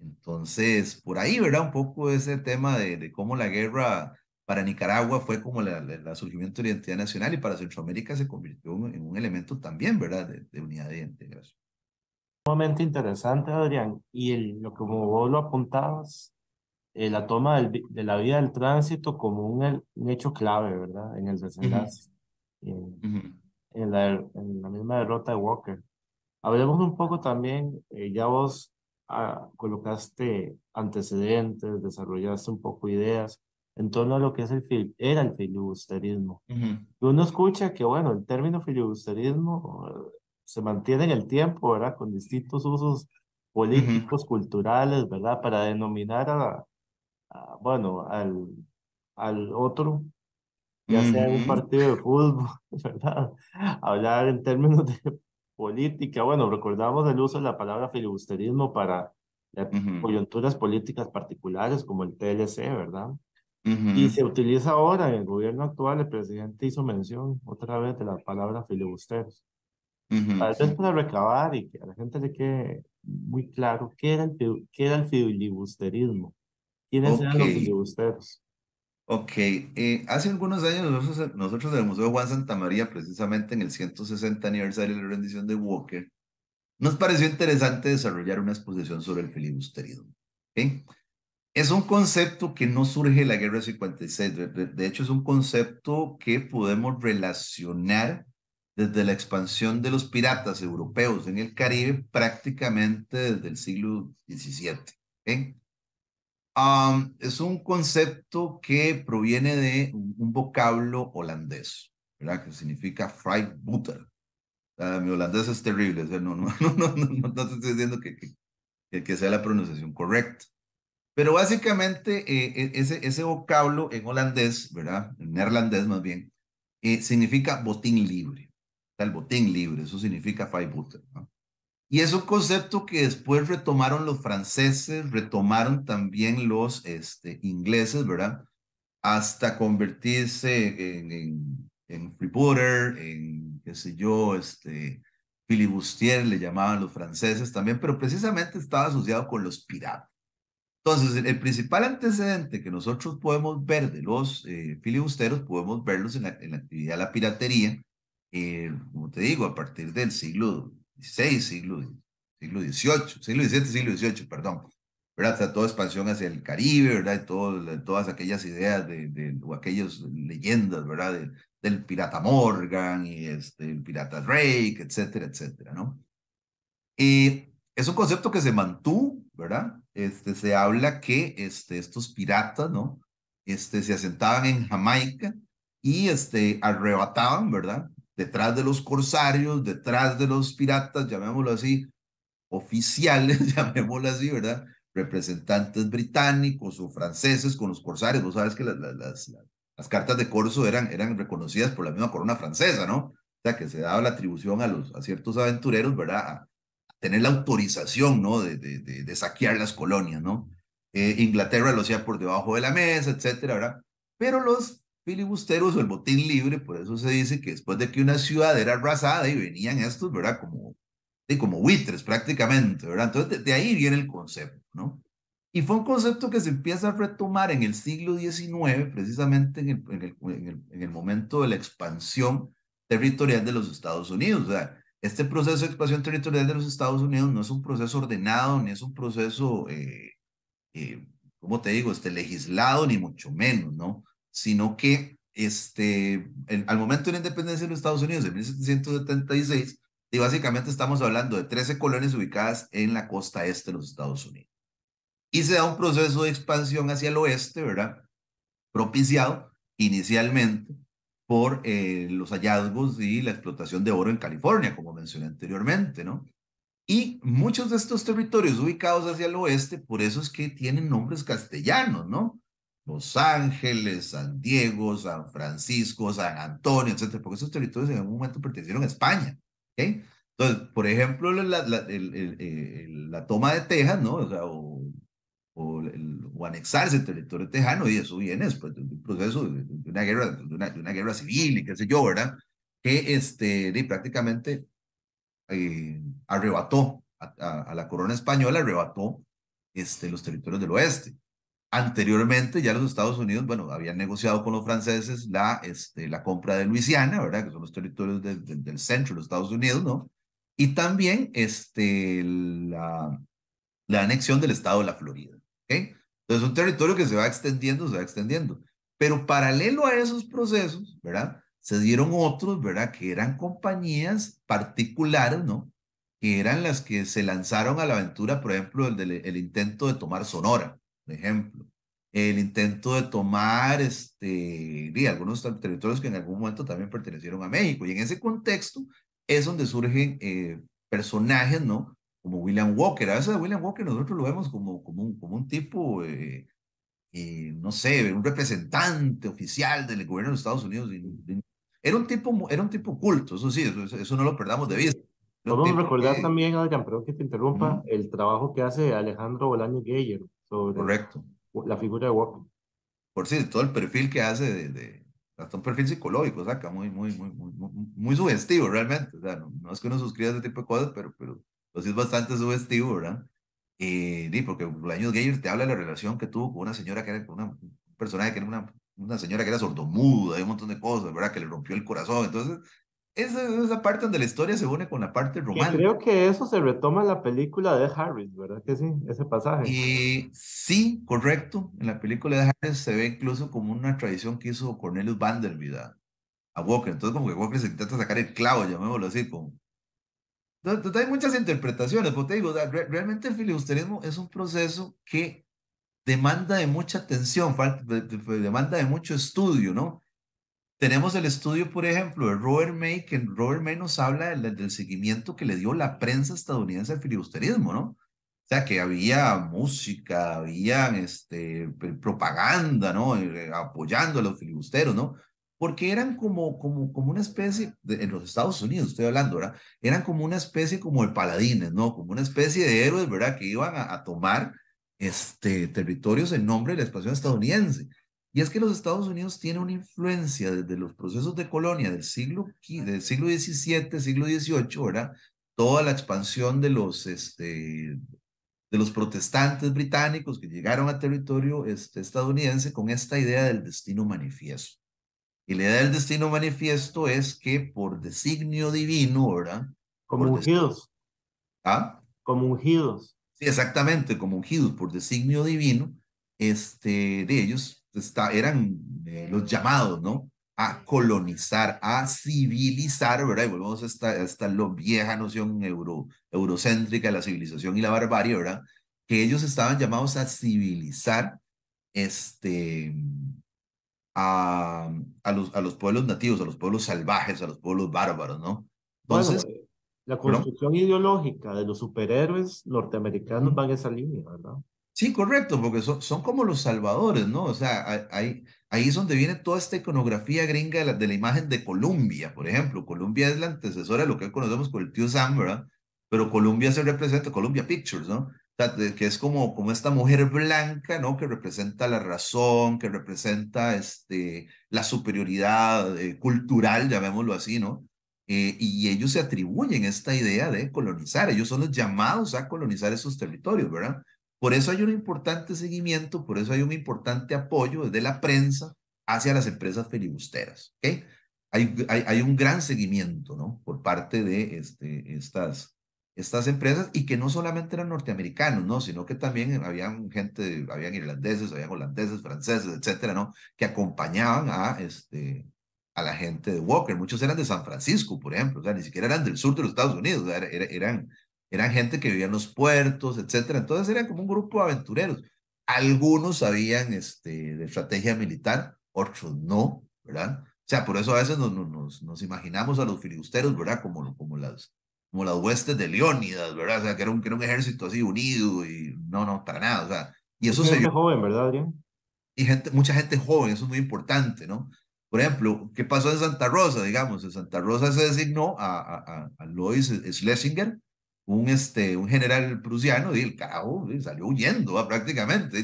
Entonces, por ahí, ¿verdad? Un poco ese tema de, cómo la guerra para Nicaragua fue como el surgimiento de la identidad nacional y para Centroamérica se convirtió en un elemento también, ¿verdad?, de, unidad de integración. Sumamente interesante, Adrián. Y lo como vos lo apuntabas, eh, la toma de la vía del tránsito como un, hecho clave, ¿verdad?, en el desenlace, la, en la misma derrota de Walker. Hablemos un poco también, eh, ya vos ah, colocaste antecedentes, desarrollaste un poco ideas en torno a lo que es el era el filibusterismo. Uno escucha que, bueno, el término filibusterismo eh, se mantiene en el tiempo, ¿verdad? Con distintos usos políticos, culturales, ¿verdad? Para denominar a, bueno, al, al otro ya sea un partido de fútbol, (laughs) ¿verdad? Hablar en términos de política. Bueno, recordamos el uso de la palabra filibusterismo para eh, coyunturas políticas particulares como el TLC, ¿verdad? Y se utiliza ahora en el gobierno actual, el presidente hizo mención otra vez de la palabra filibusteros. Uh -huh. para recabar y que a la gente le quede muy claro qué era el, era el filibusterismo, quiénes eran los filibusteros. Ok, eh, hace algunos años nosotros, en el Museo Juan Santa María, precisamente en el 160 aniversario de la rendición de Walker, nos pareció interesante desarrollar una exposición sobre el filibusterismo. Es un concepto que no surge de la Guerra 56, de, hecho es un concepto que podemos relacionar desde la expansión de los piratas europeos en el Caribe prácticamente desde el siglo XVII es un concepto que proviene de un vocablo holandés, ¿verdad? Que significa fried butter. Ah, mi holandés es terrible, o sea, (laughs) no, no, no, no, te estoy diciendo que, que, que sea la pronunciación correcta. Pero básicamente eh, e, ese, ese vocablo en holandés, ¿verdad? En neerlandés más bien, eh, significa botín libre. el botín libre, eso significa fried butter. ¿no? Y es un concepto que después retomaron los franceses, retomaron también los este, ingleses, ¿verdad? Hasta convertirse en, en, en freebooter, en, qué sé yo, este, filibustier, le llamaban los franceses también, pero precisamente estaba asociado con los piratas. Entonces, el, principal antecedente que nosotros podemos ver de los eh, filibusteros, podemos verlos en la, en la actividad de la piratería, eh, como te digo, a partir del siglo siglo, siglo XVIII, siglo XVII, siglo XVIII, perdón. ¿verdad? O toda expansión hacia el Caribe, ¿verdad? Y todas aquellas ideas de, o aquellas leyendas, ¿verdad? del pirata Morgan y este, el pirata Drake, etcétera, etcétera, ¿no? y es un concepto que se mantuvo, ¿verdad? Este, se habla que este, estos piratas, ¿no? Este, se asentaban en Jamaica y este, arrebataban, ¿verdad? detrás de los corsarios, detrás de los piratas, llamémoslo así, oficiales, (laughs) llamémoslo así, ¿verdad? Representantes británicos o franceses con los corsarios. Vos sabes que las, las, cartas de corso eran, eran reconocidas por la misma corona francesa, ¿no? O sea, que se daba la atribución a, los, a ciertos aventureros, ¿verdad? A, tener la autorización, ¿no? De, de, saquear las colonias, ¿no? Eh, Inglaterra lo hacía por debajo de la mesa, etcétera, ¿verdad? Pero los filibusteros o el botín libre, por eso se dice que después de que una ciudad era arrasada y venían estos, ¿verdad? Como, de como buitres prácticamente, ¿verdad? Entonces de, ahí viene el concepto, ¿no? Y fue un concepto que se empieza a retomar en el siglo XIX, precisamente en el, en el, momento de la expansión territorial de los Estados Unidos. O sea, este proceso de expansión territorial de los Estados Unidos no es un proceso ordenado, ni es un proceso, eh, eh ¿cómo te digo?, este, legislado, ni mucho menos, ¿no? sino que este, al momento de la independencia de los Estados Unidos en 1776, y básicamente estamos hablando de 13 colonias ubicadas en la costa este de los Estados Unidos. Y se da un proceso de expansión hacia el oeste, ¿verdad? Propiciado inicialmente por eh, los hallazgos y la explotación de oro en California, como mencioné anteriormente, ¿no? Y muchos de estos territorios ubicados hacia el oeste, por eso es que tienen nombres castellanos, ¿no? Los Ángeles, San Diego, San Francisco, San Antonio, etcétera, porque esos territorios en algún momento pertenecieron a España. Entonces, por ejemplo, la, toma de Texas, ¿no? O, sea, o, anexarse el territorio tejano, y eso viene después de un proceso de, una guerra, de una, guerra civil y qué sé yo, ¿verdad? Que este, prácticamente eh, arrebató a, la corona española, arrebató este, los territorios del oeste. Anteriormente ya los Estados Unidos, bueno, habían negociado con los franceses la, este, la compra de Luisiana, ¿verdad? Que son los territorios del centro de los Estados Unidos, ¿no? Y también este, la, la anexión del estado de la Florida, ¿ok? Entonces, un territorio que se va extendiendo, se va extendiendo. Pero paralelo a esos procesos, ¿verdad? Se dieron otros, ¿verdad? Que eran compañías particulares, ¿no? Que eran las que se lanzaron a la aventura, por ejemplo, el, del, el intento de tomar Sonora, por ejemplo. El intento de tomar este, algunos territorios que en algún momento también pertenecieron a México. Y en ese contexto es donde surgen eh, personajes, ¿no? Como William Walker. A veces William Walker nosotros lo vemos como, como, un, tipo, eh, eh, no sé, un representante oficial del gobierno de Estados Unidos. Era un tipo, era un tipo culto, eso sí, eso, no lo perdamos de vista. Podemos recordar también, Adrián, perdón que te interrumpa, el trabajo que hace Alejandro Bolaño Geyer Correcto. la figura de Walker. Por sí, todo el perfil que hace de, hasta un perfil psicológico, saca muy, muy, muy, muy, muy sugestivo realmente. O sea, no, es que uno suscriba ese tipo de cosas, pero, pero es bastante subestivo ¿verdad? Y, y porque año Gayer te habla de la relación que tuvo con una señora que era una, un personaje que era una, una señora que era sordomuda y un montón de cosas, ¿verdad? Que le rompió el corazón. Entonces, esa es la parte donde la historia se une con la parte romántica. creo que eso se retoma en la película de Harris, ¿verdad que sí? Ese pasaje. Y sí, correcto. En la película de Harris se ve incluso como una tradición que hizo Cornelius Vanderbilt a, Walker. Entonces, como que Walker se intenta sacar el clavo, llamémoslo así. Como... Entonces, hay muchas interpretaciones, porque te digo, realmente el filibusterismo es un proceso que demanda de mucha atención, pues, demanda de mucho estudio, ¿no? Tenemos el estudio, por ejemplo, de Robert May, que Robert May nos habla del, seguimiento que le dio la prensa estadounidense al filibusterismo, ¿no? O sea, que había música, había este, propaganda, ¿no? Eh, eh, apoyando a los filibusteros, ¿no? Porque eran como, como, como una especie, en los Estados Unidos estoy hablando, ¿verdad? Eran como una especie como el paladines, ¿no? Como una especie de héroes, ¿verdad? Que iban a, a tomar este, territorios en nombre de la expansión estadounidense. Y es que los Estados Unidos tienen una influencia desde los procesos de colonia del siglo, del siglo XVII, siglo XVIII, ¿verdad? Toda la expansión de los, este, de los protestantes británicos que llegaron a territorio este, estadounidense con esta idea del destino manifiesto. Y la idea del destino manifiesto es que por designio divino, ¿verdad? Como ungidos. ¿Ah? Como ungidos. Sí, exactamente, como ungidos por designio divino, este, de ellos está, eran eh, los llamados, ¿no? A colonizar, a civilizar, ¿verdad? Y volvemos a esta, vieja noción euro, eurocéntrica de la civilización y la barbarie, ¿verdad? Que ellos estaban llamados a civilizar este, a, a, los, a los pueblos nativos, a los pueblos salvajes, a los pueblos bárbaros, ¿no? Entonces... la construcción ideológica de los superhéroes norteamericanos van en esa línea, ¿verdad? Sí, correcto, porque son, son como los salvadores, ¿no? O sea, hay, ahí es donde viene toda esta iconografía gringa de la, imagen de Colombia, por ejemplo. Colombia es la antecesora de lo que conocemos con el tío Sam, ¿verdad? Pero Colombia se representa, Colombia Pictures, ¿no? O sea, que es como, como esta mujer blanca, ¿no? Que representa la razón, que representa este, la superioridad eh, cultural, llamémoslo así, ¿no? Eh, y ellos se atribuyen esta idea de colonizar, ellos son los llamados a colonizar esos territorios, ¿verdad? Por eso hay un importante seguimiento, por eso hay un importante apoyo desde la prensa hacia las empresas filibusteras. ¿okay? Hay, hay, hay, un gran seguimiento ¿no? por parte de este, estas, estas empresas y que no solamente eran norteamericanos, ¿no? sino que también habían gente, habían irlandeses, habían holandeses, franceses, etcétera, ¿no? que acompañaban a, este, a la gente de Walker. Muchos eran de San Francisco, por ejemplo, o sea, ni siquiera eran del sur de los Estados Unidos, eran eran gente que vivía en los puertos, etcétera. Entonces eran como un grupo de aventureros. Algunos sabían este, de estrategia militar, otros no, ¿verdad? O sea, por eso a veces nos, nos, nos imaginamos a los filibusteros, ¿verdad? Como, como, las, como las huestes de Leónidas, ¿verdad? O sea, que era, un, que era un ejército así unido y no, no, para nada. O sea, y eso se... Gente joven, ¿verdad, Adrián? Y gente, mucha gente joven, eso es muy importante, ¿no? Por ejemplo, ¿qué pasó en Santa Rosa, digamos? En Santa Rosa se designó a, a, a Lois Schlesinger, un, este, un general prusiano y el cabo salió huyendo prácticamente.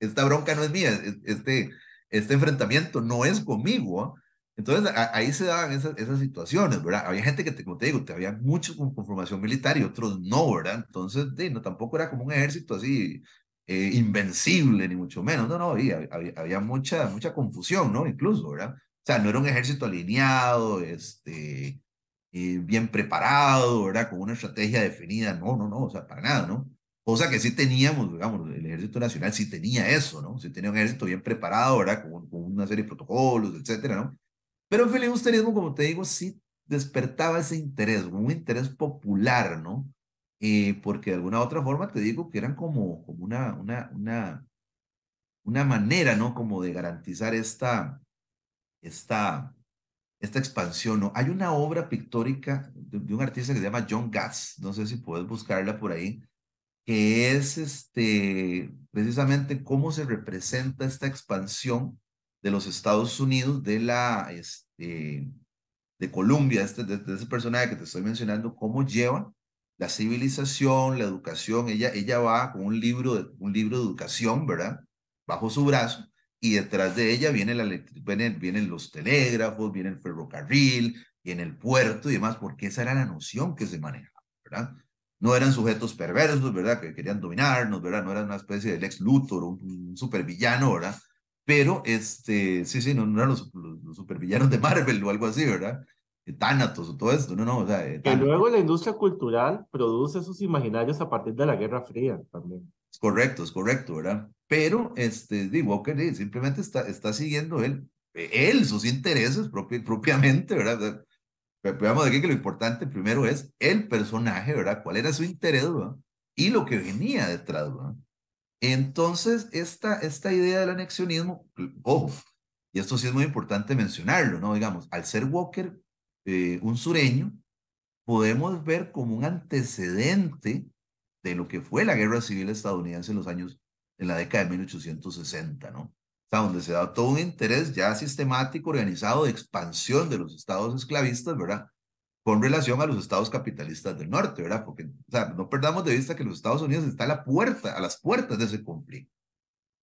esta bronca no es mía, este, este enfrentamiento no es conmigo. Entonces ahí se daban esas, situaciones, ¿verdad? Había gente que, te, como te digo, había mucho con, formación militar y otros no, ¿verdad? Entonces, no, tampoco era como un ejército así invencible, ni mucho menos, no, no, había, había, había, mucha, mucha confusión, ¿no? Incluso, ¿verdad? O sea, no era un ejército alineado, este, eh, bien preparado, ¿verdad? Con una estrategia definida. No, no, no, o sea, para nada, ¿no? Cosa que sí teníamos, digamos, el Ejército Nacional sí tenía eso, ¿no? Sí tenía un ejército bien preparado, ¿verdad? Con, una serie de protocolos, etcétera, ¿no? Pero el filibusterismo, como te digo, sí despertaba ese interés, un interés popular, ¿no? Eh, porque de alguna u otra forma te digo que eran como, como una, una, una, una manera, ¿no? Como de garantizar esta, esta, esta expansión. ¿no? Hay una obra pictórica de, un artista que se llama John Gatz, no sé si puedes buscarla por ahí, que es este, precisamente cómo se representa esta expansión de los Estados Unidos, de la, este, de Colombia, este, de, ese personaje que te estoy mencionando, cómo lleva la civilización, la educación, ella, ella va con un libro, de, un libro de educación, ¿verdad? Bajo su brazo, y detrás de ella viene vienen, los telégrafos, viene el ferrocarril, viene el puerto y demás, porque esa era la noción que se manejaba, ¿verdad? No eran sujetos perversos, ¿verdad? Que querían dominarnos, ¿verdad? No eran una especie de ex Luthor, un, supervillano, ¿verdad? Pero, este, sí, sí, no, eran los, los, supervillanos de Marvel o algo así, ¿verdad? Tánatos o todo esto, no, no, o sea... Que luego la industria cultural produce esos imaginarios a partir de la Guerra Fría también. Correcto, es correcto, ¿verdad? Pero este, D. Walker eh, simplemente está, está siguiendo él, e, él, sus intereses propiamente, ¿verdad? a aquí que lo importante primero es el personaje, ¿verdad? ¿Cuál era su interés, ¿verdad? Y lo que venía detrás, ¿verdad? Entonces, esta, esta idea del anexionismo, ojo, y esto sí es muy importante mencionarlo, ¿no? Digamos, al ser Walker eh, un sureño, podemos ver como un antecedente de lo que fue la guerra civil estadounidense en los años, en la década de 1860, ¿no? O sea, donde se da todo un interés ya sistemático, organizado de expansión de los estados esclavistas, ¿verdad? Con relación a los estados capitalistas del norte, ¿verdad? Porque, o sea, no perdamos de vista que los Estados Unidos está a la puerta, a las puertas de ese conflicto.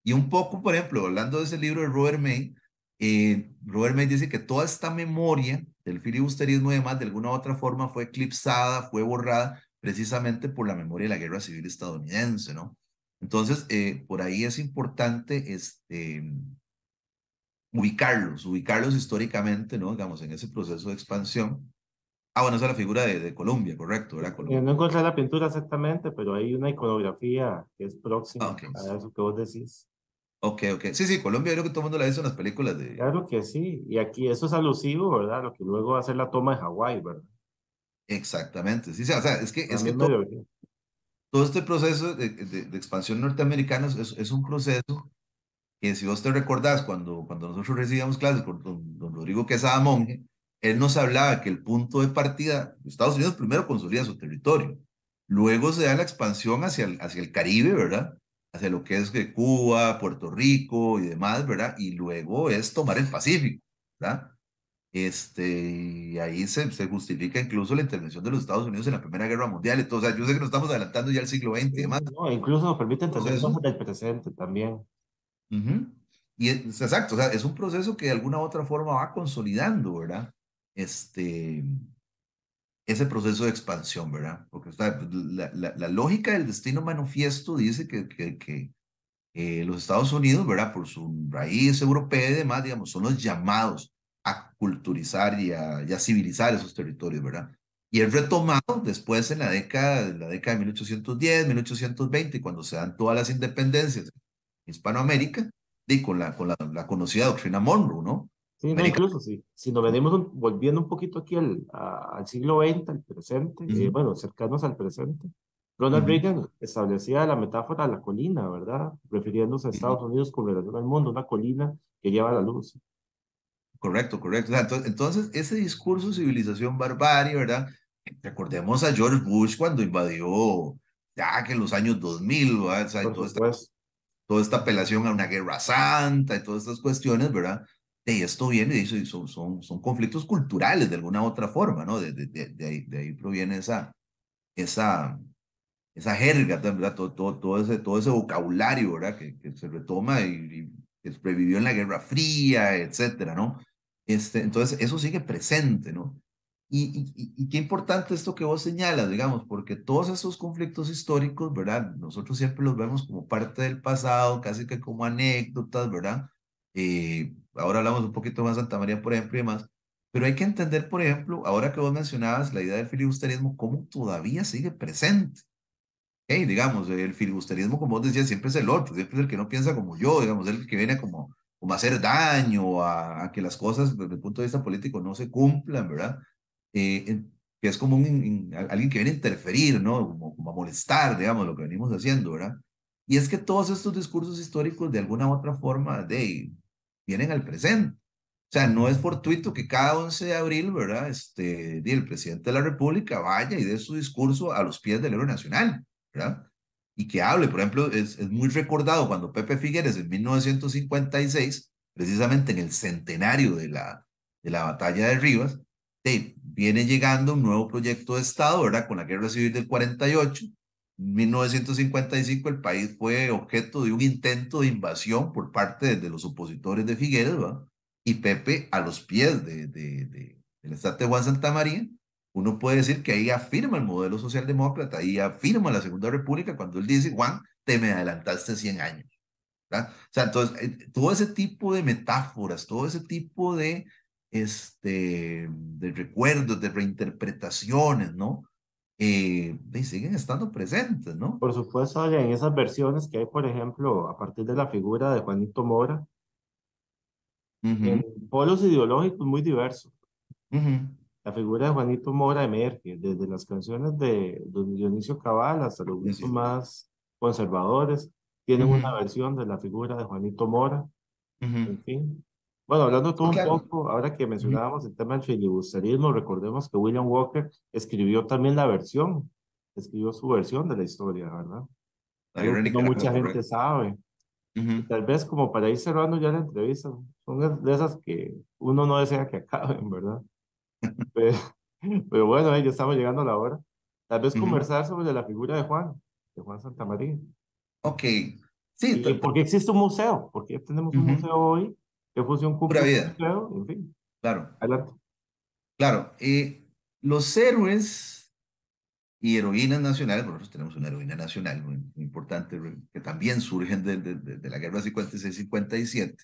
Y un poco, por ejemplo, hablando de ese libro de Robert May, eh, Robert May dice que toda esta memoria del filibusterismo y demás, de alguna u otra forma, fue eclipsada, fue borrada precisamente por la memoria de la guerra civil estadounidense, ¿no? Entonces, eh, por ahí es importante este, ubicarlos, ubicarlos históricamente, ¿no? Digamos, en ese proceso de expansión. Ah, bueno, esa es la figura de, Colombia, correcto, ¿verdad? Eh, Colombia. no encontré la pintura exactamente, pero hay una iconografía que es próxima ah, a eso que vos decís. Ok, ok. Sí, sí, Colombia creo que todo el mundo la visto en las películas de... Claro que sí, y aquí eso es alusivo, ¿verdad? Lo que luego va a ser la toma de Hawái, ¿verdad? Exactamente, sí, o sea, es que, es que todo, este proceso de, expansión norteamericana es, un proceso que si vos te recordás cuando, cuando nosotros recibíamos clases con don, Rodrigo Quesada Monge, él nos hablaba que el punto de partida, Estados Unidos primero consolida su territorio, luego se da la expansión hacia hacia el Caribe, ¿verdad? Hacia lo que es Cuba, Puerto Rico y demás, ¿verdad? Y luego es tomar el Pacífico, ¿verdad? Este, y ahí se, justifica incluso la intervención de los Estados Unidos en la Primera Guerra Mundial. Entonces, yo sé que nos estamos adelantando ya al siglo XX y demás. No, incluso nos permite entender cosas del presente también. Y es, exacto, o sea, es un proceso que de alguna u otra forma va consolidando, ¿verdad? Este, ese proceso de expansión, ¿verdad? Porque o la, la, lógica del destino manifiesto dice que, que, eh, los Estados Unidos, ¿verdad? Por su raíz europea y demás, digamos, son los llamados a culturizar y a, civilizar esos territorios, ¿verdad? Y el retomado después en la década, en la década de 1810, 1820, cuando se dan todas las independencias en Hispanoamérica, y con la, con la, conocida doctrina Monroe, ¿no? Sí, incluso sí. si nos venimos volviendo un poquito aquí al, al siglo XX, al presente, eh, bueno, cercanos al presente, Ronald Reagan establecía la metáfora de la colina, ¿verdad? Refiriéndose a Estados Unidos como Unidos como relación mundo, una colina que lleva la luz. Correcto, correcto. Entonces, entonces, ese discurso civilización barbarie, ¿verdad? Recordemos a George Bush cuando invadió ya que en los años 2000, ¿verdad? toda esta, apelación a una guerra santa y todas estas cuestiones, ¿verdad? y esto viene, y son, son, conflictos culturales de alguna u otra forma, ¿no? De, de, de, ahí, proviene esa, esa, esa jerga, ¿verdad? Todo, todo, todo, ese, todo ese vocabulario, ¿verdad? Que, se retoma y, y que en la Guerra Fría, etcétera, ¿no? Este, entonces, eso sigue presente, ¿no? Y, qué importante esto que vos señalas, digamos, porque todos esos conflictos históricos, ¿verdad? Nosotros siempre los vemos como parte del pasado, casi que como anécdotas, ¿verdad? Eh, ahora hablamos un poquito más de Santa María, por ejemplo, y demás. Pero hay que entender, por ejemplo, ahora que vos mencionabas la idea del filibusterismo, cómo todavía sigue presente. ¿Okay? Digamos, el filibusterismo, como vos decías, siempre es el otro, siempre es el que no piensa como yo, digamos, el que viene como como hacer daño, a, que las cosas desde el punto de vista político no se cumplan, ¿verdad? Eh, que es como alguien que viene a interferir, ¿no? Como, a molestar, digamos, lo que venimos haciendo, ¿verdad? Y es que todos estos discursos históricos, de alguna u otra forma, de, vienen al presente. O sea, no es fortuito que cada 11 de abril, ¿verdad? Este, el presidente de la República vaya y dé su discurso a los pies del héroe nacional, ¿verdad? y que hable. Por ejemplo, es, muy recordado cuando Pepe Figueres en 1956, precisamente en el centenario de la, de la batalla de Rivas, viene llegando un nuevo proyecto de Estado, ¿verdad? Con la guerra civil del 48. En 1955 el país fue objeto de un intento de invasión por parte de, los opositores de Figueres, ¿verdad? Y Pepe, a los pies de, de, del estado de Juan Santa María, uno puede decir que ahí afirma el modelo socialdemócrata, ahí afirma la Segunda República cuando él dice, Juan, te me adelantaste 100 años. ¿verdad? O sea, entonces, eh, todo ese tipo de metáforas, todo ese tipo de, este, de recuerdos, de reinterpretaciones, ¿no? y eh, siguen estando presentes, ¿no? Por supuesto, en esas versiones que hay, por ejemplo, a partir de la figura de Juanito Mora, en polos ideológicos muy diversos. Uh la figura de Juanito Mora emerge desde las canciones de Dionisio Cabal hasta los grupos más conservadores. Tienen una versión de la figura de Juanito Mora. En fin. Bueno, hablando todo un poco, ahora que mencionábamos el tema del filibusterismo, recordemos que William Walker escribió también la versión, escribió su versión de la historia, ¿verdad? no mucha gente sabe. Tal vez como para ir cerrando ya la entrevista, son de esas que uno no desea que acaben, ¿verdad? (laughs) Pero, bueno, eh, ya estamos llegando a la hora. Tal vez conversar sobre la figura de Juan, de Juan Santamaría. Ok. Sí, porque existe un museo? porque tenemos un museo hoy? que funciona como un museo? En fin. Claro. Claro. Eh, los héroes y heroínas nacionales, nosotros tenemos una heroína nacional muy, importante que también surgen de, de, de, de la guerra 56-57.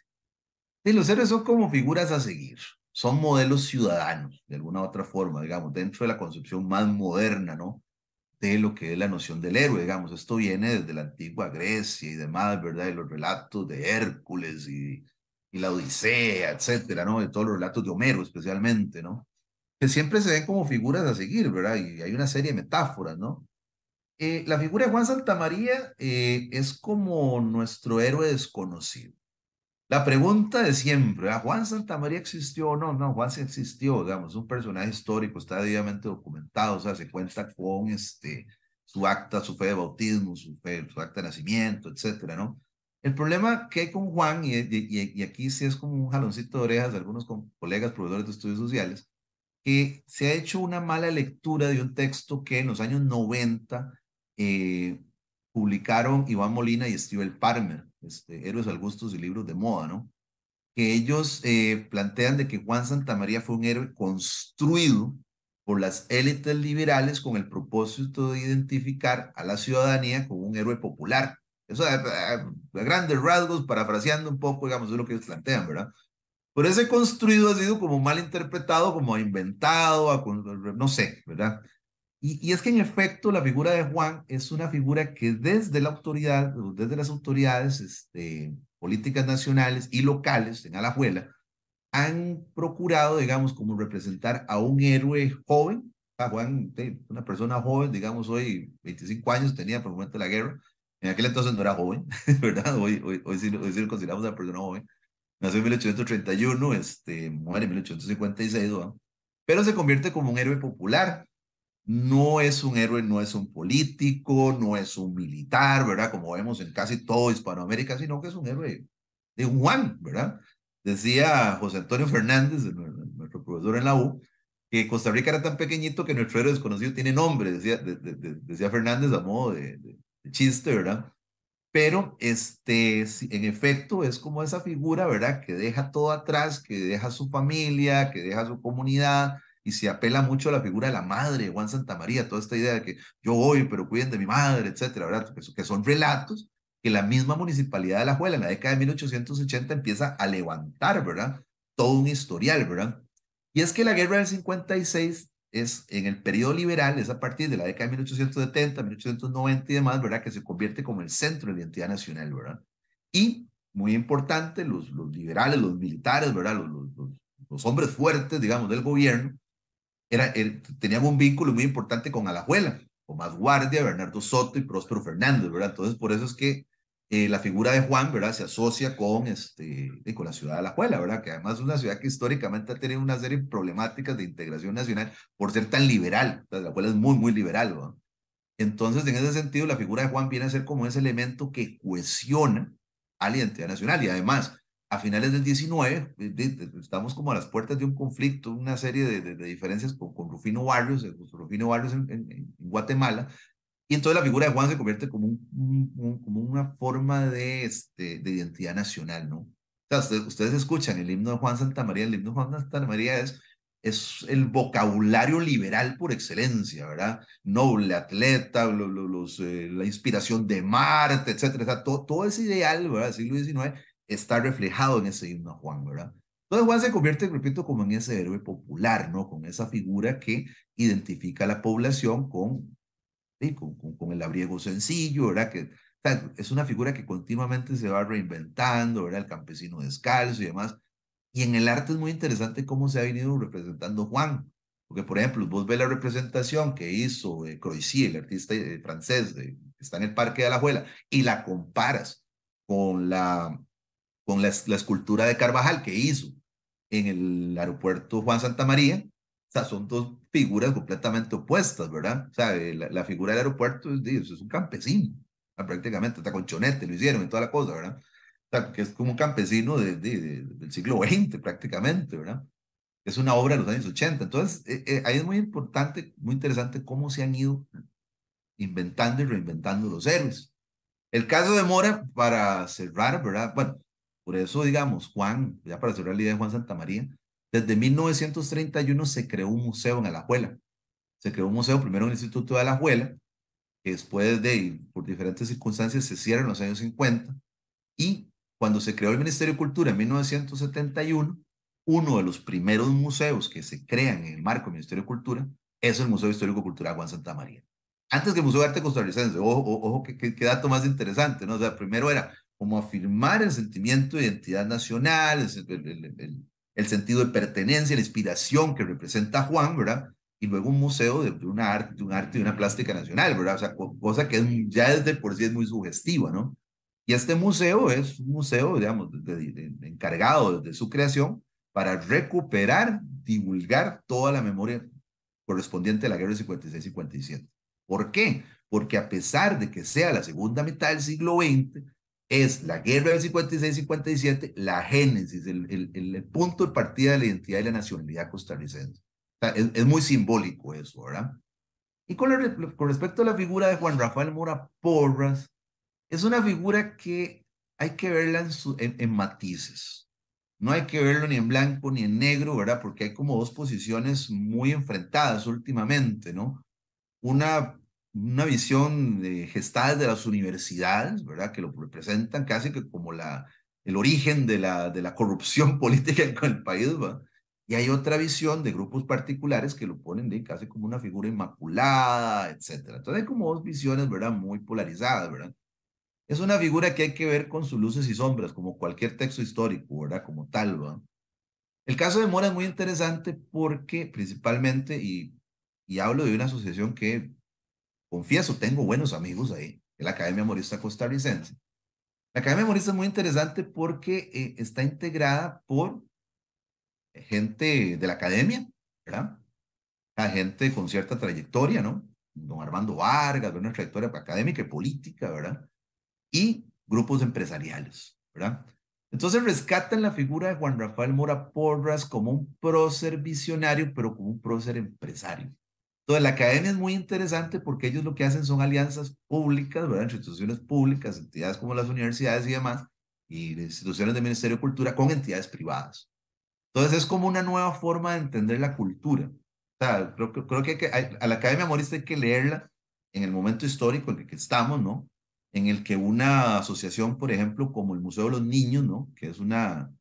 Y los héroes son como figuras a seguir son modelos ciudadanos, de alguna u otra forma, digamos, dentro de la concepción más moderna, ¿no? De lo que es la noción del héroe, digamos. Esto viene desde la antigua Grecia y demás, ¿verdad? De los relatos de Hércules y, la Odisea, etcétera, ¿no? De todos los relatos de Homero, especialmente, ¿no? Que siempre se ven como figuras a seguir, ¿verdad? Y hay una serie de metáforas, ¿no? Eh, la figura de Juan Santa María eh, es como nuestro héroe desconocido. La pregunta de siempre, ¿a ¿ah, ¿Juan María existió o no? No, Juan sí existió, digamos, es un personaje histórico, está debidamente documentado, o sea, se cuenta con este, su acta, su fe de bautismo, su, fe, su acta de nacimiento, etcétera, ¿no? El problema que hay con Juan, y, aquí sí es como un jaloncito de orejas de algunos colegas proveedores de estudios sociales, que se ha hecho una mala lectura de un texto que en los años 90 eh, publicaron Iván Molina y Estebel Palmer este, Héroes al y Libros de Moda, ¿no? Que ellos eh, plantean de que Juan Santamaría fue un héroe construido por las élites liberales con el propósito de identificar a la ciudadanía como un héroe popular. Eso a, eh, eh, a grandes rasgos, parafraseando un poco, digamos, es lo que ellos plantean, ¿verdad? Pero ese construido ha sido como mal interpretado, como inventado, no sé, ¿verdad? Y, es que en efecto la figura de Juan es una figura que desde la autoridad, desde las autoridades este, políticas nacionales y locales en Alajuela, han procurado, digamos, como representar a un héroe joven, a Juan, una persona joven, digamos, hoy 25 años tenía por momento de la guerra, en aquel entonces no era joven, (laughs) ¿verdad? Hoy, hoy, hoy, sí, lo consideramos una persona joven, nació en 1831, este, muere en 1856, pero se convierte como un héroe popular, no es un héroe, no es un político, no es un militar, ¿verdad? Como vemos en casi todo Hispanoamérica, sino que es un héroe de Juan, ¿verdad? Decía José Antonio Fernández, nuestro profesor en la U, que Costa Rica era tan pequeñito que nuestro héroe desconocido tiene nombre, decía, decía Fernández a modo de, chiste, ¿verdad? Pero este, en efecto es como esa figura, ¿verdad? Que deja todo atrás, que deja su familia, que deja su comunidad, y se apela mucho a la figura de la madre Juan Santa María, toda esta idea de que yo voy, pero cuiden de mi madre, etcétera, ¿verdad? Que son relatos que la misma municipalidad de La Juela en la década de 1880 empieza a levantar, ¿verdad? Todo un historial, ¿verdad? Y es que la guerra del 56 es en el periodo liberal, es a partir de la década de 1870, 1890 y demás, ¿verdad? Que se convierte como el centro de la identidad nacional, ¿verdad? Y, muy importante, los, los liberales, los militares, ¿verdad? los, los, hombres fuertes, digamos, del gobierno, era, un vínculo muy importante con Alajuela, con Guardia, Bernardo Soto y Próspero Fernández, ¿verdad? Entonces, por eso es que eh, la figura de Juan, ¿verdad? Se asocia con, este, eh, con la ciudad de Alajuela, ¿verdad? Que además es una ciudad que históricamente ha tenido una serie de problemáticas de integración nacional por ser tan liberal. O Alajuela es muy, muy liberal, ¿verdad? Entonces, en ese sentido, la figura de Juan viene a ser como ese elemento que cuestiona a la identidad nacional y además a finales del 19, eh, estamos como a las puertas de un conflicto, una serie de, diferencias con, Rufino Barrios, eh, Rufino Barrios en, Guatemala, y entonces la figura de Juan se convierte como, un, como una forma de, este, de identidad nacional, ¿no? ustedes, escuchan el himno de Juan Santa María el himno de Juan Santamaría es, es el vocabulario liberal por excelencia, ¿verdad? Noble atleta, los, eh, la inspiración de Marte, etcétera, todo, todo ese ideal, ¿verdad? Siglo XIX está reflejado en ese himno Juan, ¿verdad? Entonces Juan se convierte, repito, como en ese héroe popular, ¿no? Con esa figura que identifica a la población con, ¿sí? con, con, el abriego sencillo, ¿verdad? Que es una figura que continuamente se va reinventando, ¿verdad? El campesino descalzo y demás. Y en el arte es muy interesante cómo se ha venido representando Juan. Porque, por ejemplo, vos ves la representación que hizo eh, Croissy, el artista eh, francés, que está en el Parque de la Juela, y la comparas con la con la, escultura de Carvajal que hizo en el aeropuerto Juan Santa María, o sea, son dos figuras completamente opuestas, ¿verdad? O sea, eh, la, figura del aeropuerto es, es un campesino, prácticamente, hasta con chonete lo hicieron y toda la cosa, ¿verdad? O sea, que es como un campesino del siglo XX prácticamente, ¿verdad? Es una obra de los años 80. Entonces, eh, eh, ahí es muy importante, muy interesante cómo se han ido inventando y reinventando los héroes. El caso de Mora, para cerrar, ¿verdad? Bueno, por eso, digamos, Juan, ya para cerrar la idea de Juan Santa María, desde 1931 se creó un museo en Alajuela. Se creó un museo primero en el Instituto de Alajuela, que después de, por diferentes circunstancias, se cierra en los años 50. Y cuando se creó el Ministerio de Cultura en 1971, uno de los primeros museos que se crean en el marco del Ministerio de Cultura es el Museo Histórico Cultural Juan Santa María. Antes que el Museo de Arte Costarricense, ojo, ojo qué, dato más interesante, ¿no? O sea, primero era como afirmar el sentimiento de identidad nacional, el, sentido de pertenencia, la inspiración que representa Juan, ¿verdad? Y luego un museo de, una arte, de un arte y una plástica nacional, ¿verdad? O sea, cosa que es, ya desde por sí es muy sugestiva, ¿no? Y este museo es un museo, digamos, encargado desde su creación para recuperar, divulgar toda la memoria correspondiente a la guerra de 56-57. ¿Por qué? Porque a pesar de que sea la segunda mitad del siglo XX, es la guerra del 56-57, la génesis, el, punto de partida de la identidad y la nacionalidad costarricense. es, muy simbólico eso, ¿verdad? Y con, respecto a la figura de Juan Rafael Mora Porras, es una figura que hay que verla en, en, en, matices. No hay que verlo ni en blanco ni en negro, ¿verdad? Porque hay como dos posiciones muy enfrentadas últimamente, ¿no? Una una visión de eh, gestal de las universidades, ¿verdad? Que lo representan casi que como la, el origen de la, de la corrupción (laughs) política en el país, ¿verdad? Y hay otra visión de grupos particulares que lo ponen de casi como una figura inmaculada, etcétera. Entonces hay como dos visiones, ¿verdad? Muy polarizadas, ¿verdad? Es una figura que hay que ver con sus luces y sombras, como cualquier texto histórico, ¿verdad? Como tal, ¿verdad? El caso de Mora es muy interesante porque principalmente, y, y hablo de una asociación que confieso, tengo buenos amigos ahí, en la Academia Morista Costarricense. La Academia Morista es muy interesante porque eh, está integrada por gente de la academia, ¿verdad? A gente con cierta trayectoria, ¿no? Don Armando Vargas, una trayectoria académica y política, ¿verdad? Y grupos empresariales, ¿verdad? Entonces rescatan la figura de Juan Rafael Mora Porras como un prócer visionario, pero como un prócer empresario, entonces, la academia es muy interesante porque ellos lo que hacen son alianzas públicas, ¿verdad? Entre instituciones públicas, entidades como las universidades y demás, y instituciones del Ministerio de Cultura con entidades privadas. Entonces, es como una nueva forma de entender la cultura. O sea, creo, que, a la Academia Morista hay que leerla en el momento histórico en el que estamos, ¿no? En el que una asociación, por ejemplo, como el Museo de los Niños, ¿no? Que es una,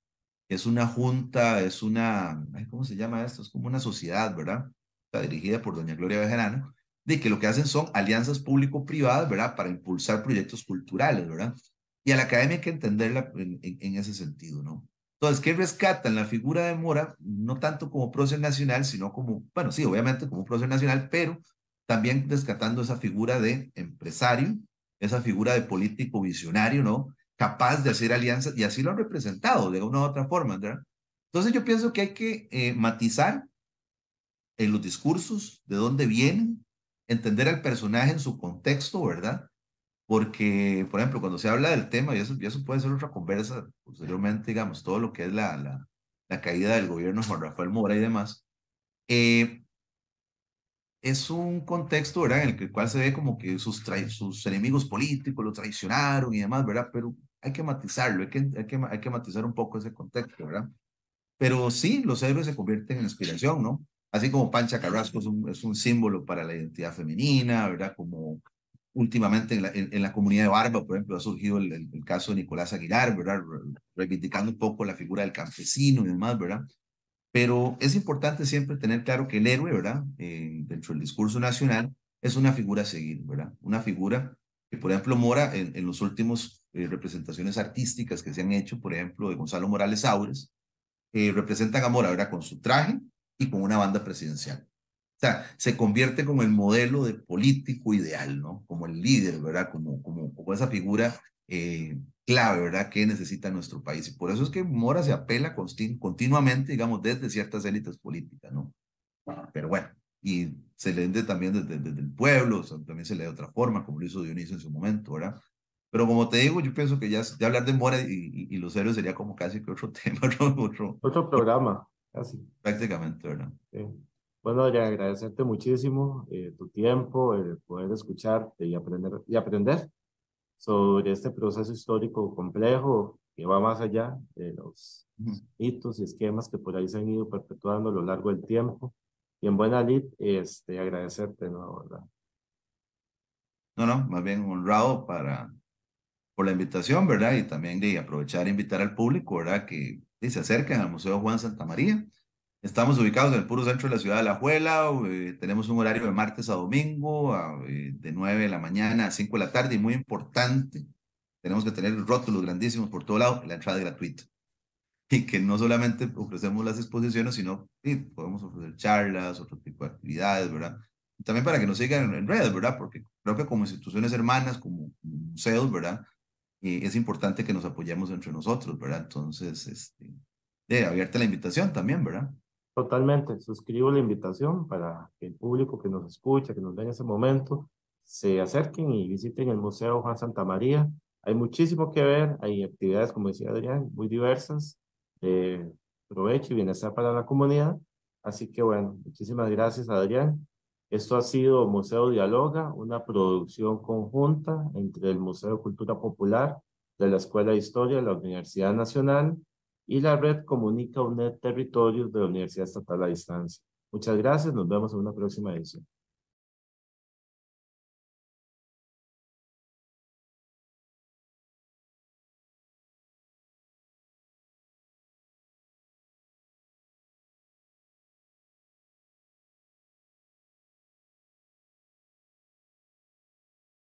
es una junta, es una, ¿cómo se llama esto? Es como una sociedad, ¿verdad? dirigida por doña Gloria Bejarano, de que lo que hacen son alianzas público-privadas, ¿verdad? Para impulsar proyectos culturales, ¿verdad? Y a la academia hay que entenderla en, ese sentido, ¿no? Entonces, ¿qué rescatan la figura de Mora? No tanto como prócer nacional, sino como, bueno, sí, obviamente como prócer nacional, pero también rescatando esa figura de empresario, esa figura de político visionario, ¿no? Capaz de hacer alianzas, y así lo han representado de una u otra forma, ¿verdad? Entonces yo pienso que hay que eh, matizar en los discursos, de dónde vienen, entender al personaje en su contexto, ¿verdad? Porque, por ejemplo, cuando se habla del tema, y eso, puede ser otra conversa posteriormente, digamos, todo lo que es la, la, caída del gobierno Juan Rafael Mora y demás, eh, es un contexto, ¿verdad? En el, cual se ve como que sus, sus enemigos políticos lo traicionaron y demás, ¿verdad? Pero hay que matizarlo, hay que, hay que, hay que matizar un poco ese contexto, ¿verdad? Pero sí, los héroes se convierten en inspiración, ¿no? Así como Pancha Carrasco es un, símbolo para la identidad femenina, ¿verdad? Como últimamente en la, comunidad de Barba, por ejemplo, ha surgido el, caso de Nicolás Aguilar, ¿verdad? Reivindicando un poco la figura del campesino y demás, ¿verdad? Pero es importante siempre tener claro que el héroe, ¿verdad? Eh, dentro del discurso nacional, es una figura a seguir, ¿verdad? Una figura que, por ejemplo, Mora, en, los últimos eh, representaciones artísticas que se han hecho, por ejemplo, de Gonzalo Morales Aures, eh, representan a Mora, ¿verdad? Con su traje, y con una banda presidencial. O sea, se convierte como el modelo de político ideal, ¿no? Como el líder, ¿verdad? Como, como, esa figura eh, clave, ¿verdad? Que necesita nuestro país. Y por eso es que Mora se apela continuamente, digamos, desde ciertas élites políticas, ¿no? Pero bueno, y se le vende también desde, desde, el pueblo, también se le de otra forma, como lo hizo Dionisio en su momento, ¿verdad? Pero como te digo, yo pienso que ya, ya hablar de Mora y, los héroes sería como casi que otro (laughs) tema, ¿no? otro, otro programa. Casi. Ah, Prácticamente, ¿verdad? Bueno, agradecerte muchísimo eh, tu tiempo, el poder escucharte y aprender, y aprender sobre este proceso histórico complejo que va más allá de los hitos y esquemas que por ahí se han ido perpetuando a lo largo del tiempo. Y en buena lid, este, agradecerte, ¿no? ¿verdad? No, no, más bien honrado para por la invitación, ¿verdad? Y también de aprovechar e invitar al público, ¿verdad? Que se acerquen al Museo Juan Santa María. Estamos ubicados en el puro centro de la ciudad de La Juela, eh, tenemos un horario de martes a domingo, eh, de 9 de la mañana a 5 de la tarde, y muy importante, tenemos que tener rótulos grandísimos por todo lado, la entrada es gratuita. (laughs) Y que no solamente ofrecemos las exposiciones, sino sí, podemos ofrecer charlas, otro tipo de actividades, ¿verdad? Y también para que nos sigan en redes, ¿verdad? Porque creo que como instituciones hermanas, como museos, ¿verdad? Y eh, es importante que nos apoyemos entre nosotros, ¿verdad? Entonces, este, de abierta la invitación también, ¿verdad? Totalmente, suscribo la invitación para que el público que nos escucha, que nos vea en ese momento, se acerquen y visiten el Museo Juan Santa María. Hay muchísimo que ver, hay actividades, como decía Adrián, muy diversas, de eh, provecho y bienestar para la comunidad. Así que bueno, muchísimas gracias Adrián esto ha sido Museo Dialoga, una producción conjunta entre el Museo de Cultura Popular de la Escuela de Historia de la Universidad Nacional y la red Comunica UNED Territorios de la Universidad Estatal a Distancia. Muchas gracias, nos vemos en una próxima edición.